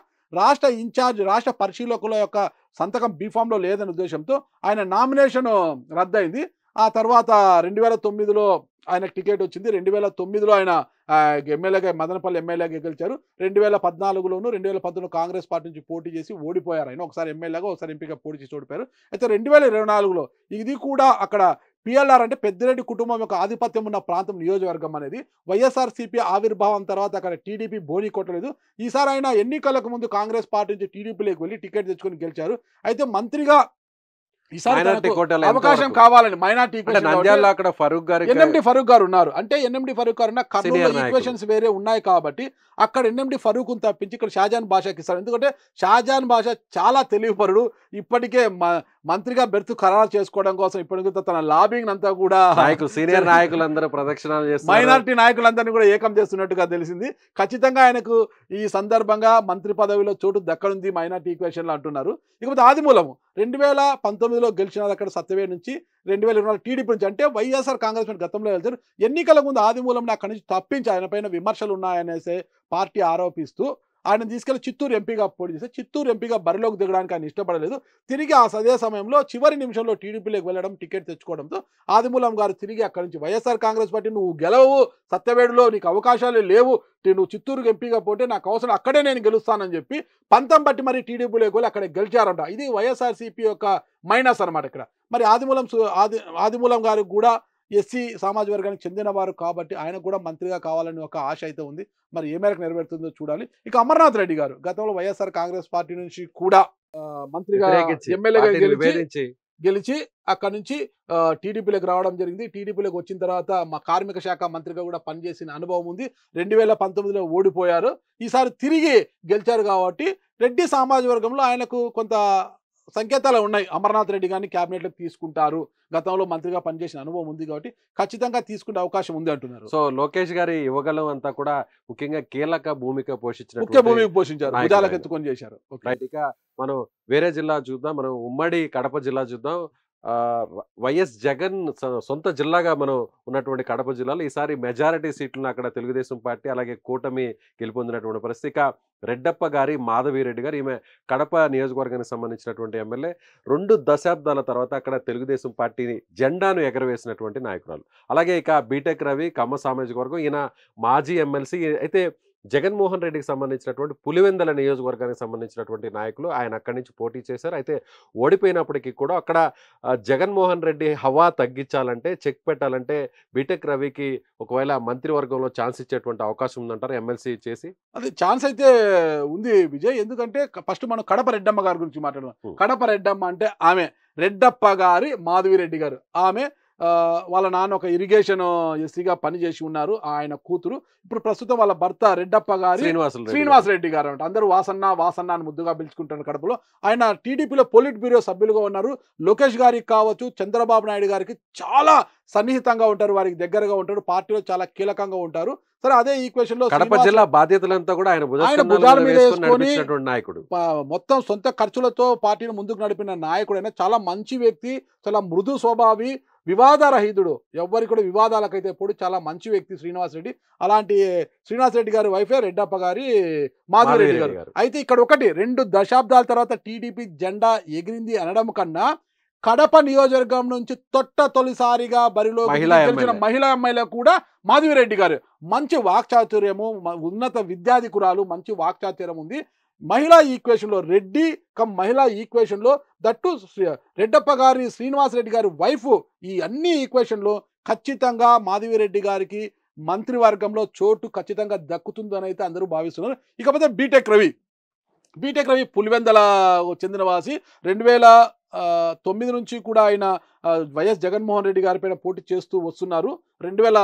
రాష్ట్ర ఇన్ఛార్జ్ రాష్ట్ర పరిశీలకుల యొక్క సంతకం బీఫామ్లో లేదనే ఉద్దేశంతో ఆయన నామినేషన్ రద్దయింది ఆ తర్వాత రెండు వేల తొమ్మిదిలో ఆయనకు టికెట్ వచ్చింది రెండు వేల తొమ్మిదిలో ఆయన ఎమ్మెల్యేగా మదనపల్లి ఎమ్మెల్యేగా గెలిచారు రెండు వేల పద్నాలుగులోను రెండు వేల పద్నాలుగు కాంగ్రెస్ పార్టీ నుంచి పోటీ చేసి ఓడిపోయారు ఆయన ఒకసారి ఎమ్మెల్యేగా ఒకసారి ఎంపీగా పోటీ చేసి ఓడిపోయారు అయితే రెండు వేల ఇరవై నాలుగులో ఇది కూడా అక్కడ పిఎల్ఆర్ అంటే పెద్దిరెడ్డి కుటుంబం యొక్క ఆధిపత్యం ఉన్న ప్రాంతం నియోజకవర్గం అనేది వైఎస్ఆర్సీపీ ఆవిర్భావం తర్వాత అక్కడ టీడీపీ బోని కొట్టలేదు ఈసారి ఆయన ఎన్నికలకు ముందు కాంగ్రెస్ పార్టీ నుంచి టీడీపీలోకి వెళ్ళి టికెట్ తెచ్చుకొని గెలిచారు అయితే మంత్రిగా అవకాశం కావాలని మైనార్టీ అక్కడ ఫరూక్ గారు ఎన్ఎండి ఫరూక్ గారు ఉన్నారు అంటే ఎన్ఎండి ఫరూక్ గారు కర్నూలు ఈక్వేషన్స్ వేరే ఉన్నాయి కాబట్టి అక్కడ ఎన్ఎండి ఫరూక్ తప్పించి ఇక్కడ షాజాన్ బాషాకి ఇస్తారు ఎందుకంటే షాజాన్ భాష చాలా తెలివిపరుడు ఇప్పటికే మంత్రిగా బెర్త్ ఖరారు చేసుకోవడం కోసం ఇప్పటికీ తన లాబింగ్ అంతా కూడా నాయకులు సీనియర్ నాయకులందరూ ప్రదక్షిణాలు చేస్తారు మైనార్టీ నాయకులందరినీ కూడా ఏకం చేస్తున్నట్టుగా తెలిసింది ఖచ్చితంగా ఆయనకు ఈ సందర్భంగా మంత్రి పదవిలో చోటు దక్కనుంది మైనార్టీ ఈక్వేషన్లు అంటున్నారు ఇకపోతే ఆదిమూలము రెండు వేల పంతొమ్మిదిలో గెలిచినారు అక్కడ సత్యవేడి నుంచి రెండు వేల ఇరవై నాలుగు టీడీపీ నుంచి అంటే వైఎస్ఆర్ కాంగ్రెస్ పార్టీ గతంలో వెళ్తారు ఎన్నికల ముందు ఆదిమూలం అక్కడి నుంచి తప్పించి ఆయన పైన విమర్శలు ఉన్నాయనేసి పార్టీ ఆరోపిస్తూ ఆయన తీసుకెళ్లి చిత్తూరు ఎంపీగా పోటీ చేస్తే చిత్తూరు ఎంపీగా బరిలోకి దిగడానికి ఆయన ఇష్టపడలేదు తిరిగి ఆ అదే సమయంలో చివరి నిమిషంలో టీడీపీలోకి వెళ్ళడం టికెట్ తెచ్చుకోవడంతో ఆదిమూలం గారు తిరిగి అక్కడి నుంచి వైఎస్ఆర్ కాంగ్రెస్ పార్టీ నువ్వు గెలవు సత్యవేడులో నీకు అవకాశాలు లేవు నువ్వు చిత్తూరు ఎంపీగా పోతే నాకు అవసరం అక్కడే నేను గెలుస్తానని చెప్పి పంతం బట్టి మరి టీడీపీలోకి వెళ్ళి అక్కడ గెలిచారంట ఇది వైఎస్ఆర్సీపీ యొక్క మైనస్ అనమాట ఇక్కడ మరి ఆదిమూలం ఆది ఆదిమూలం గారికి కూడా ఎస్సీ సామాజిక వర్గానికి చెందినవారు కాబట్టి ఆయన కూడా మంత్రిగా కావాలని ఒక ఆశ అయితే ఉంది మరి ఏ మేరకు నెరవేరుతుందో చూడాలి ఇక అమర్నాథ్ రెడ్డి గారు గతంలో వైఎస్ఆర్ కాంగ్రెస్ పార్టీ నుంచి కూడా మంత్రిగా ఎమ్మెల్యేగా గెలిచి గెలిచి అక్కడ నుంచి టీడీపీలోకి రావడం జరిగింది టీడీపీలోకి వచ్చిన తర్వాత మా కార్మిక శాఖ మంత్రిగా కూడా పనిచేసిన అనుభవం ఉంది రెండు వేల పంతొమ్మిదిలో ఓడిపోయారు ఈసారి తిరిగి గెలిచారు కాబట్టి రెడ్డి సామాజిక వర్గంలో ఆయనకు కొంత సంకేతాలు ఉన్నాయి అమర్నాథ్ రెడ్డి గారిని క్యాబినెట్లోకి తీసుకుంటారు గతంలో మంత్రిగా పనిచేసిన అనుభవం ఉంది కాబట్టి ఖచ్చితంగా తీసుకునే అవకాశం ఉంది అంటున్నారు సో లోకేష్ గారి యువగలం అంతా కూడా ముఖ్యంగా కీలక భూమిక పోషించారు ముఖ్య భూమికి పోషించారు ఎత్తుకొని చేశారు మనం వేరే జిల్లా చూద్దాం మనం ఉమ్మడి కడప జిల్లా చూద్దాం వైఎస్ జగన్ సొంత జిల్లాగా మనం ఉన్నటువంటి కడప జిల్లాలో ఈసారి మెజారిటీ సీట్లను అక్కడ తెలుగుదేశం పార్టీ అలాగే కూటమి గెలుపొందినటువంటి పరిస్థితి ఇక రెడ్డప్ప గారి మాధవీరెడ్డి గారు ఈమె కడప నియోజకవర్గానికి సంబంధించినటువంటి ఎమ్మెల్యే రెండు దశాబ్దాల తర్వాత అక్కడ తెలుగుదేశం పార్టీని జెండాను ఎగరవేసినటువంటి నాయకురాలు అలాగే ఇక బీటెక్ రవి కమ్మ సామాజిక వర్గం ఈయన మాజీ ఎమ్మెల్సీ అయితే జగన్మోహన్ రెడ్డికి సంబంధించినటువంటి పులివెందల నియోజకవర్గానికి సంబంధించినటువంటి నాయకులు ఆయన అక్కడి నుంచి పోటీ చేశారు అయితే ఓడిపోయినప్పటికీ కూడా అక్కడ జగన్మోహన్ రెడ్డి హవా తగ్గించాలంటే చెక్ పెట్టాలంటే బీటెక్ రవికి ఒకవేళ మంత్రివర్గంలో ఛాన్స్ ఇచ్చేటువంటి అవకాశం ఉందంటారు ఎమ్మెల్సీ చేసి అది ఛాన్స్ అయితే ఉంది విజయ్ ఎందుకంటే ఫస్ట్ మనం కడప రెడ్డమ్మ గారి గురించి మాట్లాడదాం కడప రెడ్డమ్మ అంటే ఆమె రెడ్డప్ప గారి మాధవి రెడ్డి గారు ఆమె వాళ్ళ నాన్న ఒక ఇరిగేషన్ ఎస్సీగా పనిచేసి ఉన్నారు ఆయన కూతురు ఇప్పుడు ప్రస్తుతం వాళ్ళ భర్త రెడ్డప్ప గారు రెడ్డి గారు అంటే అందరూ వాసన్న వాసన్న అని ముద్దుగా పిలుచుకుంటారు కడపలో ఆయన టీడీపీలో పొలిట్ బ్యూరో సభ్యులుగా ఉన్నారు లోకేష్ గారికి కావచ్చు చంద్రబాబు నాయుడు గారికి చాలా సన్నిహితంగా ఉంటారు వారికి దగ్గరగా ఉంటారు పార్టీలో చాలా కీలకంగా ఉంటారు సరే అదే ఈక్వేషన్ లో కడప జిల్లా బాధ్యతలంతా కూడా ఆయన ఆయన భుజాల మీద వేసుకొని నాయకుడు మొత్తం సొంత ఖర్చులతో పార్టీని ముందుకు నడిపిన నాయకుడు చాలా మంచి వ్యక్తి చాలా మృదు స్వభావి వివాదరహితుడు ఎవ్వరికి కూడా వివాదాలకైతే పొడి చాలా మంచి వ్యక్తి శ్రీనివాస్ రెడ్డి అలాంటి శ్రీనివాస్ రెడ్డి గారి వైఫే రెడ్డప్ప గారి మాధవరెడ్డి గారు అయితే ఇక్కడ ఒకటి రెండు దశాబ్దాల తర్వాత టీడీపీ జెండా ఎగిరింది అనడం కన్నా కడప నియోజకవర్గం నుంచి తొట్ట తొలిసారిగా బరిలో గెలిచిన మహిళా ఎమ్మెల్యే కూడా మాధవిరెడ్డి గారు మంచి వాక్చాతుర్యము ఉన్నత విద్యాధికురాలు మంచి వాక్చాతుర్యం ఉంది మహిళా ఈక్వేషన్లో రెడ్డి కమ్ మహిళా ఈక్వేషన్లో దట్టు రెడ్డప్ప గారి శ్రీనివాసరెడ్డి గారి వైఫ్ ఈ అన్ని ఈక్వేషన్లో ఖచ్చితంగా మాధవిరెడ్డి గారికి మంత్రివర్గంలో చోటు ఖచ్చితంగా దక్కుతుందని అయితే అందరూ భావిస్తున్నారు ఇకపోతే బీటెక్ రవి బీటెక్ రవి పులివెందల చెందిన వాసి రెండు వేల తొమ్మిది నుంచి కూడా ఆయన వైఎస్ జగన్మోహన్ రెడ్డి గారిపైన పోటీ చేస్తూ వస్తున్నారు రెండు వేల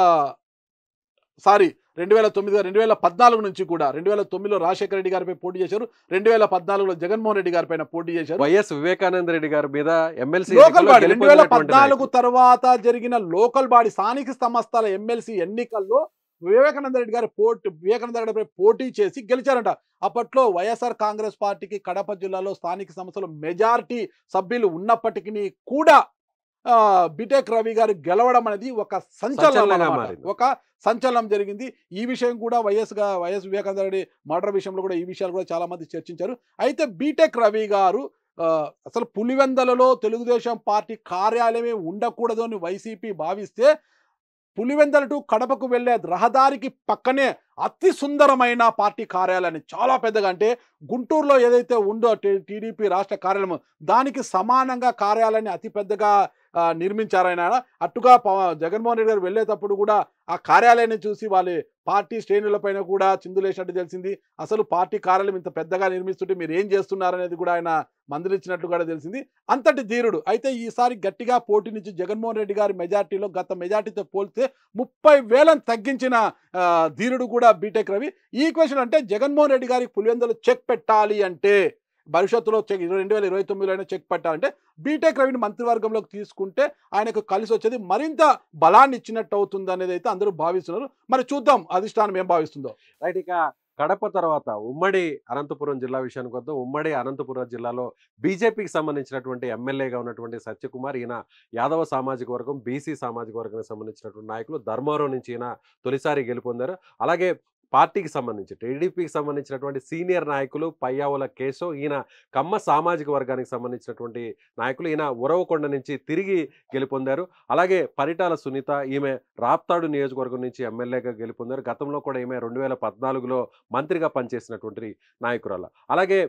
సారీ రెండు వేల తొమ్మిది రెండు వేల పద్నాలుగు నుంచి కూడా రెండు వేల తొమ్మిదిలో రాజశేఖర రెడ్డి గారిపై పోటీ చేశారు రెండు వేల పద్నాలుగులో జగన్మోహన్ రెడ్డి గారి పైన పోటీ చేశారు వైఎస్ వివేకానంద రెడ్డి గారి మీద ఎమ్మెల్సీ లోకల్ బాడీ రెండు వేల పద్నాలుగు తర్వాత జరిగిన లోకల్ బాడీ స్థానిక సంస్థల ఎమ్మెల్సీ ఎన్నికల్లో వివేకానంద రెడ్డి గారి పోటీ వివేకానంద రెడ్డిపై పోటీ చేసి గెలిచారంట అప్పట్లో వైఎస్ఆర్ కాంగ్రెస్ పార్టీకి కడప జిల్లాలో స్థానిక సంస్థలు మెజారిటీ సభ్యులు ఉన్నప్పటికీ కూడా బిటెక్ రవి గారు గెలవడం అనేది ఒక సంచలనం ఒక సంచలనం జరిగింది ఈ విషయం కూడా వైఎస్ వైఎస్ వివేకానంద రెడ్డి మర్డర్ విషయంలో కూడా ఈ విషయాలు కూడా చాలా మంది చర్చించారు అయితే బీటెక్ రవి గారు అసలు పులివెందలలో తెలుగుదేశం పార్టీ కార్యాలయమే ఉండకూడదు అని వైసీపీ భావిస్తే పులివెందల టు కడపకు వెళ్లే రహదారికి పక్కనే అతి సుందరమైన పార్టీ కార్యాలయాన్ని చాలా పెద్దగా అంటే గుంటూరులో ఏదైతే ఉందో టీడీపీ రాష్ట్ర కార్యాలయం దానికి సమానంగా కార్యాలయాన్ని అతి పెద్దగా నిర్మించారు ఆయన అట్టుగా జగన్మోహన్ రెడ్డి గారు వెళ్ళేటప్పుడు కూడా ఆ కార్యాలయాన్ని చూసి వాళ్ళ పార్టీ శ్రేణులపైన కూడా చిందులేసినట్టు తెలిసింది అసలు పార్టీ కార్యాలయం ఇంత పెద్దగా నిర్మిస్తుంటే మీరు ఏం చేస్తున్నారనేది కూడా ఆయన మందులిచ్చినట్టు కూడా తెలిసింది అంతటి ధీరుడు అయితే ఈసారి గట్టిగా పోటీ నుంచి జగన్మోహన్ రెడ్డి గారి మెజార్టీలో గత మెజార్టీతో పోల్తే ముప్పై వేలను తగ్గించిన ధీరుడు కూడా బీటెక్ రవి ఈ క్వశ్చన్ అంటే జగన్మోహన్ రెడ్డి గారికి పులివెందులు చెక్ పెట్టాలి అంటే భవిష్యత్తులో చెక్ రెండు వేల ఇరవై తొమ్మిదిలో చెక్ పెట్టాలంటే బీటెక్ రవిని e మంత్రివర్గంలోకి తీసుకుంటే ఆయనకు కలిసి వచ్చేది మరింత బలాన్ని ఇచ్చినట్టు అవుతుంది అనేది అయితే అందరూ భావిస్తున్నారు మరి చూద్దాం అధిష్టానం ఏం భావిస్తుందో రైట్ ఇక కడప తర్వాత ఉమ్మడి అనంతపురం జిల్లా విషయానికి వద్దాం ఉమ్మడి అనంతపురం జిల్లాలో బీజేపీకి సంబంధించినటువంటి ఎమ్మెల్యేగా ఉన్నటువంటి సత్యకుమార్ ఈయన యాదవ సామాజిక వర్గం బీసీ సామాజిక వర్గానికి సంబంధించినటువంటి నాయకులు ధర్మవరం నుంచి ఈయన తొలిసారి గెలుపొందారు అలాగే పార్టీకి సంబంధించి టీడీపీకి సంబంధించినటువంటి సీనియర్ నాయకులు పయ్యావుల కేశవ్ ఈయన కమ్మ సామాజిక వర్గానికి సంబంధించినటువంటి నాయకులు ఈయన ఉరవకొండ నుంచి తిరిగి గెలుపొందారు అలాగే పరిటాల సునీత ఈమె రాప్తాడు నియోజకవర్గం నుంచి ఎమ్మెల్యేగా గెలుపొందారు గతంలో కూడా ఈమె రెండు వేల మంత్రిగా పనిచేసినటువంటి నాయకురాలు అలాగే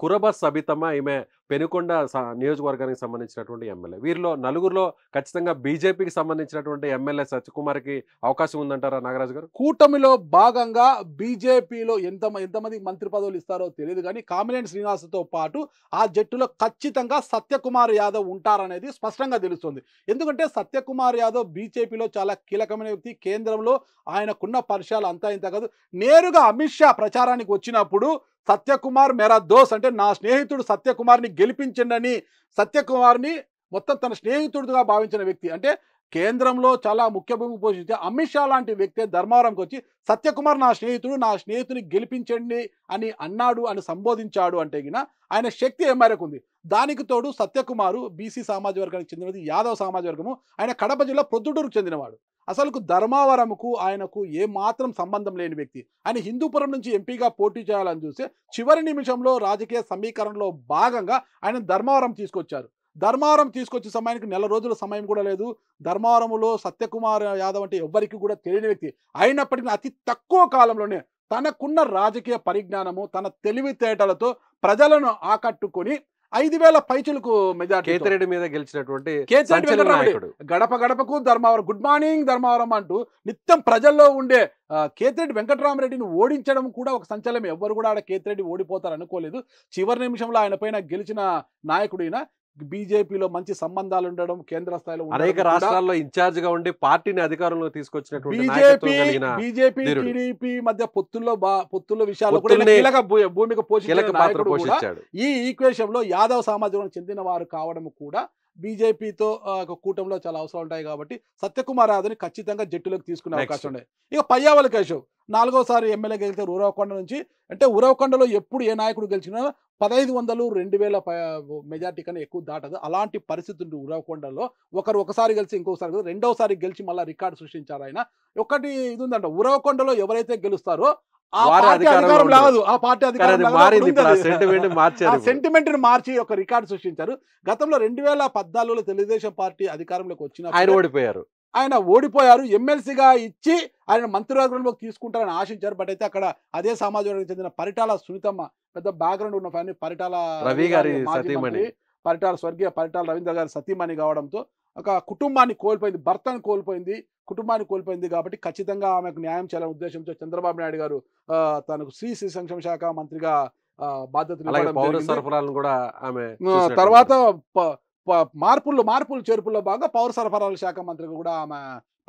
కురబ సబితమ్మ ఈమె పెనుకొండ నియోజకవర్గానికి సంబంధించినటువంటి ఎమ్మెల్యే వీరిలో నలుగురిలో ఖచ్చితంగా బీజేపీకి సంబంధించినటువంటి ఎమ్మెల్యే సత్యకుమార్కి అవకాశం ఉందంటారా నాగరాజు గారు కూటమిలో భాగంగా బీజేపీలో ఎంత ఎంతమంది మంత్రి పదవులు ఇస్తారో తెలియదు కానీ కామినేని శ్రీనివాసతో పాటు ఆ జట్టులో ఖచ్చితంగా సత్యకుమార్ యాదవ్ ఉంటారనేది స్పష్టంగా తెలుస్తుంది ఎందుకంటే సత్యకుమార్ యాదవ్ బీజేపీలో చాలా కీలకమైన వ్యక్తి కేంద్రంలో ఆయనకున్న పరిచయాలు అంతా ఇంత కాదు నేరుగా అమిత్ షా ప్రచారానికి వచ్చినప్పుడు సత్యకుమార్ మేరా దోస్ అంటే నా స్నేహితుడు సత్యకుమార్ని గెలిపించిండని సత్యకుమార్ని మొత్తం తన స్నేహితుడుగా భావించిన వ్యక్తి అంటే కేంద్రంలో చాలా ముఖ్య భూమి పోషించే అమిత్ షా లాంటి వ్యక్తే ధర్మవరంకి వచ్చి సత్యకుమార్ నా స్నేహితుడు నా స్నేహితుని గెలిపించండి అని అన్నాడు అని సంబోధించాడు అంటే గిన ఆయన శక్తి ఏ మేరకు ఉంది దానికి తోడు సత్యకుమారు బీసీ సామాజిక వర్గానికి చెందినది యాదవ్ సామాజిక వర్గము ఆయన కడప జిల్లా ప్రొద్దుటూరుకు చెందినవాడు అసలుకు ధర్మావరంకు ఆయనకు ఏ మాత్రం సంబంధం లేని వ్యక్తి ఆయన హిందూపురం నుంచి ఎంపీగా పోటీ చేయాలని చూస్తే చివరి నిమిషంలో రాజకీయ సమీకరణలో భాగంగా ఆయన ధర్మవరం తీసుకొచ్చారు ధర్మవరం తీసుకొచ్చే సమయానికి నెల రోజుల సమయం కూడా లేదు ధర్మవరంలో సత్యకుమార్ యాదవ్ అంటే ఎవ్వరికి కూడా తెలియని వ్యక్తి అయినప్పటికీ అతి తక్కువ కాలంలోనే తనకున్న రాజకీయ పరిజ్ఞానము తన తెలివితేటలతో ప్రజలను ఆకట్టుకొని ఐదు వేల పైచులకు మెజార్టీ మీద గెలిచినటువంటి గడప గడపకు ధర్మవరం గుడ్ మార్నింగ్ ధర్మవరం అంటూ నిత్యం ప్రజల్లో ఉండే కేతిరెడ్డి వెంకటరామరెడ్డిని ఓడించడం కూడా ఒక సంచలనం ఎవ్వరు కూడా ఆడ కేతిరెడ్డి ఓడిపోతారు అనుకోలేదు చివరి నిమిషంలో ఆయన పైన గెలిచిన నాయకుడైన బీజేపీలో మంచి సంబంధాలు ఉండడం కేంద్ర స్థాయిలో అనేక రాష్ట్రాల్లో ఇన్ఛార్జ్ గా ఉండి పార్టీని అధికారంలో తీసుకొచ్చినటువంటి బీజేపీ బీజేపీ టీడీపీ మధ్య పొత్తుల్లో పొత్తుల్లో విషయాలు భూమికి పోషించాడు ఈ ఈక్వేషన్ లో యాదవ్ సామాజిక చెందిన వారు కావడం కూడా బీజేపీతో కూటమిలో చాలా అవసరాలు ఉంటాయి కాబట్టి సత్యకుమార్ యాదవ్ని ఖచ్చితంగా జట్టులోకి తీసుకునే అవకాశం ఉన్నాయి ఇక పయ్యావల కేశవ్ నాలుగోసారి ఎమ్మెల్యే గెలిచిన ఉరవకొండ నుంచి అంటే ఉరవకొండలో ఎప్పుడు ఏ నాయకుడు గెలిచినా పదహైదు వందలు రెండు వేల మెజార్టీ కన్నా ఎక్కువ దాటదు అలాంటి పరిస్థితి ఉంది ఉరవకొండలో ఒకరు ఒకసారి గెలిచి ఇంకోసారి రెండోసారి గెలిచి మళ్ళీ రికార్డు సృష్టించారు ఆయన ఒకటి ఇది ఉందంట ఉరవకొండలో ఎవరైతే గెలుస్తారో సెంటిమెంట్ మార్చి ఒక రికార్డు సృష్టించారు గతంలో రెండు వేల పద్నాలుగులో తెలుగుదేశం పార్టీ అధికారంలోకి వచ్చిన ఆయన ఓడిపోయారు ఆయన ఓడిపోయారు ఎమ్మెల్సీగా ఇచ్చి ఆయన మంత్రివర్గంలో తీసుకుంటారని ఆశించారు బట్ అయితే అక్కడ అదే సమాజవర్గానికి చెందిన పరిటాల సునీతమ్మ పెద్ద బ్యాక్గ్రౌండ్ ఉన్న ఫ్యామిలీ పరిటాల రవి గారి పరిటాల స్వర్గీయ పరిటాల రవీంద్ర గారి సతీమణి కావడంతో ఒక కుటుంబాన్ని కోల్పోయింది భర్తను కోల్పోయింది కుటుంబాన్ని కోల్పోయింది కాబట్టి ఖచ్చితంగా ఆమెకు న్యాయం చేయాలనే ఉద్దేశంతో చంద్రబాబు నాయుడు గారు తనకు శ్రీ శ్రీ సంక్షేమ శాఖ మంత్రిగా బాధ్యతలు కూడా ఆమె తర్వాత మార్పులు మార్పులు చేర్పుల్లో బాగా పౌర సరఫరాల శాఖ మంత్రిగా కూడా ఆమె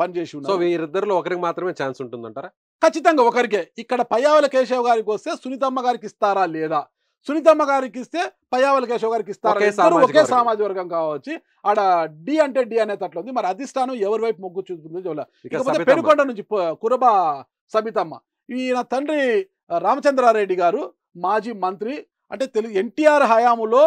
పనిచేసి ఉంది సో వీరిద్దరిలో ఒకరికి మాత్రమే ఛాన్స్ ఉంటుందంటారా ఖచ్చితంగా ఒకరికే ఇక్కడ పయ్యావల కేశవ్ గారికి వస్తే సునీతమ్మ గారికి ఇస్తారా లేదా సునీతమ్మ గారికి ఇస్తే పయ్యావల కేశవ్ గారికి ఇస్తారు ఒకే సామాజిక వర్గం కావచ్చు ఆడ డి అంటే డి అనే తట్లు ఉంది మరి అధిష్టానం ఎవరి వైపు మొగ్గు చూపుతుంది చూడాలి పెనుకొండ నుంచి కురబ సబితమ్మ ఈయన తండ్రి రామచంద్రారెడ్డి గారు మాజీ మంత్రి అంటే తెలుగు ఎన్టీఆర్ హయాములో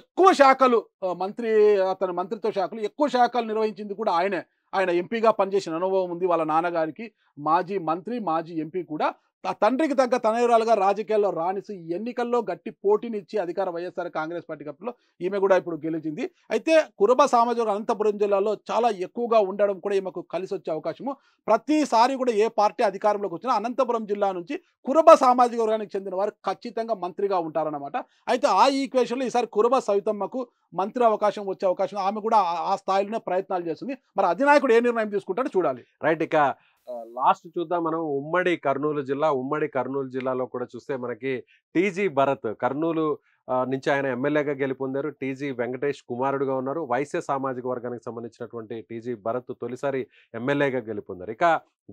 ఎక్కువ శాఖలు మంత్రి అతని మంత్రిత్వ శాఖలు ఎక్కువ శాఖలు నిర్వహించింది కూడా ఆయనే ఆయన ఎంపీగా పనిచేసిన అనుభవం ఉంది వాళ్ళ నాన్నగారికి మాజీ మంత్రి మాజీ ఎంపీ కూడా తండ్రికి తగ్గ తనయురాలుగా రాజకీయాల్లో రాణిసి ఎన్నికల్లో గట్టి పోటీనిచ్చి అధికార వైఎస్ఆర్ కాంగ్రెస్ పార్టీ కప్పులో ఈమె కూడా ఇప్పుడు గెలిచింది అయితే కురబ సామాజిక అనంతపురం జిల్లాలో చాలా ఎక్కువగా ఉండడం కూడా ఈమెకు కలిసి వచ్చే అవకాశము ప్రతిసారి కూడా ఏ పార్టీ అధికారంలోకి వచ్చినా అనంతపురం జిల్లా నుంచి కురబ సామాజిక వర్గానికి చెందిన వారు ఖచ్చితంగా మంత్రిగా ఉంటారన్నమాట అయితే ఆ ఈక్వేషన్లో ఈసారి కురబ సవితమ్మకు మంత్రి అవకాశం వచ్చే అవకాశం ఆమె కూడా ఆ స్థాయిలోనే ప్రయత్నాలు చేస్తుంది మరి అధినాయకుడు ఏ నిర్ణయం తీసుకుంటాడో చూడాలి రైట్ ఇక లాస్ట్ చూద్దాం మనం ఉమ్మడి కర్నూలు జిల్లా ఉమ్మడి కర్నూలు జిల్లాలో కూడా చూస్తే మనకి టీజీ భరత్ కర్నూలు నుంచి ఆయన ఎమ్మెల్యేగా గెలుపొందారు టీజీ వెంకటేష్ కుమారుడుగా ఉన్నారు వైశ్య సామాజిక వర్గానికి సంబంధించినటువంటి టీజీ భరత్ తొలిసారి ఎమ్మెల్యేగా గెలుపొందారు ఇక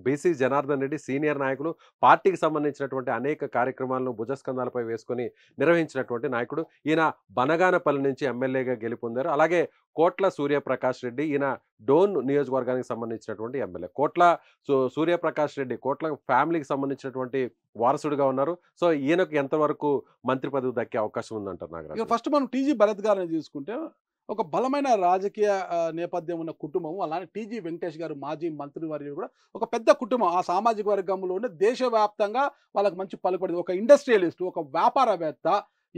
బీసీ జనార్దన్ రెడ్డి సీనియర్ నాయకులు పార్టీకి సంబంధించినటువంటి అనేక కార్యక్రమాలను భుజస్కంధాలపై వేసుకొని నిర్వహించినటువంటి నాయకుడు ఈయన బనగానపల్లి నుంచి ఎమ్మెల్యేగా గెలుపొందారు అలాగే కోట్ల సూర్యప్రకాష్ రెడ్డి ఈయన డోన్ నియోజకవర్గానికి సంబంధించినటువంటి ఎమ్మెల్యే కోట్ల సూర్యప్రకాష్ రెడ్డి కోట్ల ఫ్యామిలీకి సంబంధించినటువంటి వారసుడిగా ఉన్నారు సో ఈయనకు ఎంతవరకు మంత్రి పదవి దక్కే అవకాశం ఉందంటారు ఫస్ట్ మనం టీజీ భరత్ గారిని చూసుకుంటే ఒక బలమైన రాజకీయ నేపథ్యం ఉన్న కుటుంబం అలానే టీజీ వెంకటేష్ గారు మాజీ మంత్రి వారి కూడా ఒక పెద్ద కుటుంబం ఆ సామాజిక వర్గంలోనే దేశవ్యాప్తంగా వాళ్ళకి మంచి పలుపడింది ఒక ఇండస్ట్రియలిస్ట్ ఒక వ్యాపారవేత్త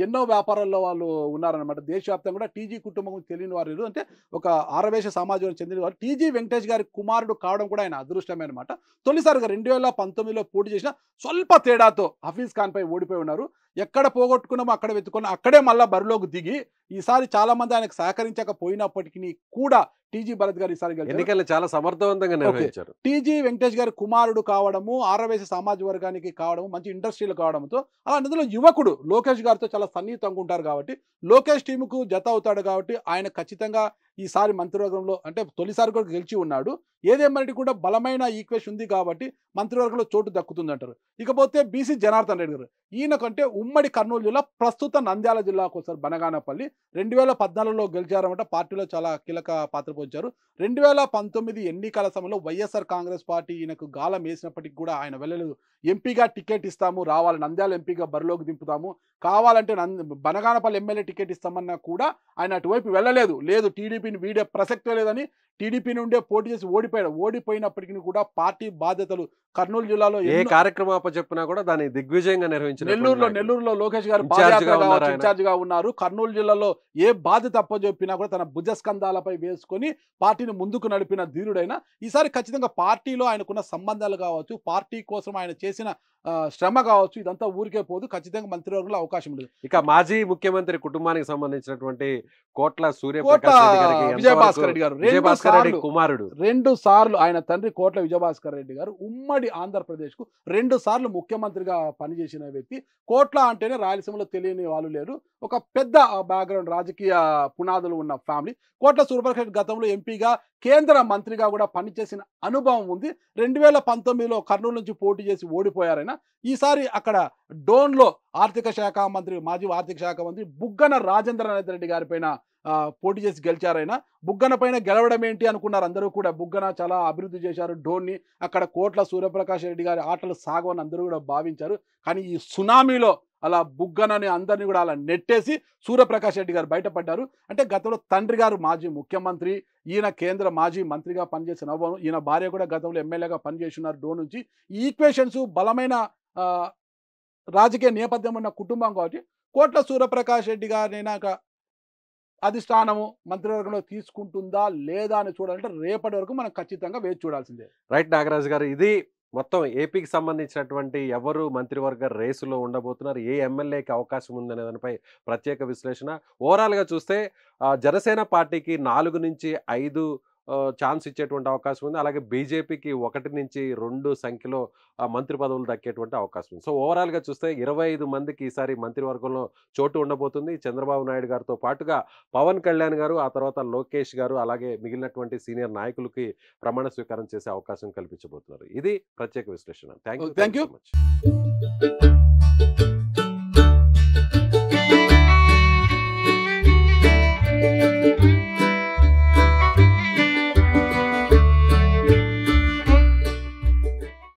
ఎన్నో వ్యాపారాల్లో వాళ్ళు ఉన్నారనమాట దేశవ్యాప్తంగా కూడా టీజీ కుటుంబం తెలియని వారు అంటే ఒక ఆరవేశ సమాజానికి చెందిన వారు టీజీ వెంకటేష్ గారి కుమారుడు కావడం కూడా ఆయన అదృష్టమే అనమాట తొలిసారిగా రెండు వేల పంతొమ్మిదిలో పోటీ చేసిన స్వల్ప తేడాతో హఫీజ్ ఖాన్ పై ఓడిపోయి ఉన్నారు ఎక్కడ పోగొట్టుకున్నామో అక్కడ వెతుకున్నా అక్కడే మళ్ళీ బరిలోకి దిగి ఈసారి చాలా మంది ఆయనకు సహకరించకపోయినప్పటికీ కూడా టీజీ భరత్ గారు ఈసారి ఎన్నికల్లో చాలా సమర్థవంతంగా నిర్వహించారు టీజీ వెంకటేష్ గారి కుమారుడు కావడము ఆరవేసి సమాజ వర్గానికి కావడము మంచి ఇండస్ట్రీలు కావడంతో అలా అందులో యువకుడు లోకేష్ గారితో చాలా సన్నిహితంగా ఉంటారు కాబట్టి లోకేష్ టీముకు జత అవుతాడు కాబట్టి ఆయన ఖచ్చితంగా ఈసారి మంత్రివర్గంలో అంటే తొలిసారి కూడా గెలిచి ఉన్నాడు ఏదేమన్నటి కూడా బలమైన ఈక్వేషన్ ఉంది కాబట్టి మంత్రివర్గంలో చోటు దక్కుతుంది అంటారు ఇకపోతే బీసీ జనార్దన్ రెడ్డి గారు ఈయనకంటే ఉమ్మడి కర్నూలు జిల్లా ప్రస్తుత నంద్యాల జిల్లాకు వస్తారు బనగానపల్లి రెండు వేల పద్నాలుగులో గెలిచారన్నమాట పార్టీలో చాలా కీలక పాత్ర పోంచారు రెండు వేల పంతొమ్మిది ఎన్నికల సమయంలో వైఎస్ఆర్ కాంగ్రెస్ పార్టీ ఈయనకు గాలం వేసినప్పటికీ కూడా ఆయన వెళ్ళలేదు ఎంపీగా టికెట్ ఇస్తాము రావాలి నంద్యాల ఎంపీగా బరిలోకి దింపుతాము కావాలంటే నంద బనగానపల్లి ఎమ్మెల్యే టికెట్ ఇస్తామన్నా కూడా ఆయన అటువైపు వెళ్ళలేదు లేదు టీడీపీ టీడీపీని వీడే ప్రసక్తి లేదని టీడీపీ నుండే పోటీ చేసి ఓడిపోయాడు ఓడిపోయినప్పటికీ కూడా పార్టీ బాధ్యతలు కర్నూలు జిల్లాలో ఏ కార్యక్రమాప చెప్పినా కూడా దాన్ని దిగ్విజయంగా నిర్వహించారు నెల్లూరులో నెల్లూరులో లోకేష్ గారు ఇన్ఛార్జ్ గా ఉన్నారు కర్నూలు జిల్లాలో ఏ బాధ్యత అప్పచెప్పినా కూడా తన భుజస్కంధాలపై వేసుకొని పార్టీని ముందుకు నడిపిన ధీరుడైన ఈసారి ఖచ్చితంగా పార్టీలో ఆయనకున్న సంబంధాలు కావచ్చు పార్టీ కోసం ఆయన చేసిన శ్రమ కావచ్చు ఇదంతా ఊరికే పోదు ఖచ్చితంగా మంత్రివర్గంలో అవకాశం లేదు ఇక మాజీ ముఖ్యమంత్రి కుటుంబానికి సంబంధించినటువంటి కోట్ల సూర్య కోట విజయభాస్కర్ రెడ్డి గారు విజయభాస్కర్ రెడ్డి కుమారుడు రెండు సార్లు ఆయన తండ్రి కోట్ల విజయభాస్కర్ రెడ్డి గారు ఉమ్మడి ఆంధ్రప్రదేశ్ కు రెండు సార్లు ముఖ్యమంత్రిగా పనిచేసిన వ్యక్తి కోట్ల అంటేనే రాయలసీమలో తెలియని వాళ్ళు లేరు ఒక పెద్ద బ్యాక్గ్రౌండ్ రాజకీయ పునాదులు ఉన్న ఫ్యామిలీ కోట్ల సూర్యప్రకాష్ గతంలో ఎంపీగా కేంద్ర మంత్రిగా కూడా పనిచేసిన అనుభవం ఉంది రెండు వేల పంతొమ్మిదిలో కర్నూలు నుంచి పోటీ చేసి ఓడిపోయారైనా ఈసారి అక్కడ డోన్లో ఆర్థిక శాఖ మంత్రి మాజీ ఆర్థిక శాఖ మంత్రి బుగ్గన రాజేంద్రనాథ్ రెడ్డి గారిపైన పోటీ చేసి గెలిచారైనా బుగ్గన పైన గెలవడం ఏంటి అనుకున్నారు అందరూ కూడా బుగ్గన చాలా అభివృద్ధి చేశారు డోన్ని అక్కడ కోట్ల సూర్యప్రకాష్ రెడ్డి గారి ఆటలు సాగవని అందరూ కూడా భావించారు కానీ ఈ సునామీలో అలా బుగ్గనని అందరినీ కూడా అలా నెట్టేసి సూర్యప్రకాష్ రెడ్డి గారు బయటపడ్డారు అంటే గతంలో తండ్రి గారు మాజీ ముఖ్యమంత్రి ఈయన కేంద్ర మాజీ మంత్రిగా పనిచేసిన ఈయన భార్య కూడా గతంలో ఎమ్మెల్యేగా పనిచేస్తున్నారు డో నుంచి ఈక్వేషన్స్ బలమైన రాజకీయ నేపథ్యం ఉన్న కుటుంబం కాబట్టి కోట్ల సూర్యప్రకాష్ రెడ్డి గారినైనా అధిష్టానము మంత్రివర్గంలో తీసుకుంటుందా లేదా అని చూడాలంటే రేపటి వరకు మనం ఖచ్చితంగా వేచి చూడాల్సిందే రైట్ నాగరాజు గారు ఇది మొత్తం ఏపీకి సంబంధించినటువంటి ఎవరు మంత్రివర్గ రేసులో ఉండబోతున్నారు ఏ ఎమ్మెల్యేకి అవకాశం ఉందనే దానిపై ప్రత్యేక విశ్లేషణ ఓవరాల్గా చూస్తే జనసేన పార్టీకి నాలుగు నుంచి ఐదు ఛాన్స్ ఇచ్చేటువంటి అవకాశం ఉంది అలాగే బీజేపీకి ఒకటి నుంచి రెండు సంఖ్యలో మంత్రి పదవులు దక్కేటువంటి అవకాశం ఉంది సో ఓవరాల్గా చూస్తే ఇరవై మందికి ఈసారి మంత్రివర్గంలో చోటు ఉండబోతుంది చంద్రబాబు నాయుడు గారితో పాటుగా పవన్ కళ్యాణ్ గారు ఆ తర్వాత లోకేష్ గారు అలాగే మిగిలినటువంటి సీనియర్ నాయకులకి ప్రమాణ స్వీకారం చేసే అవకాశం కల్పించబోతున్నారు ఇది ప్రత్యేక విశ్లేషణ థ్యాంక్ యూ థ్యాంక్ యూ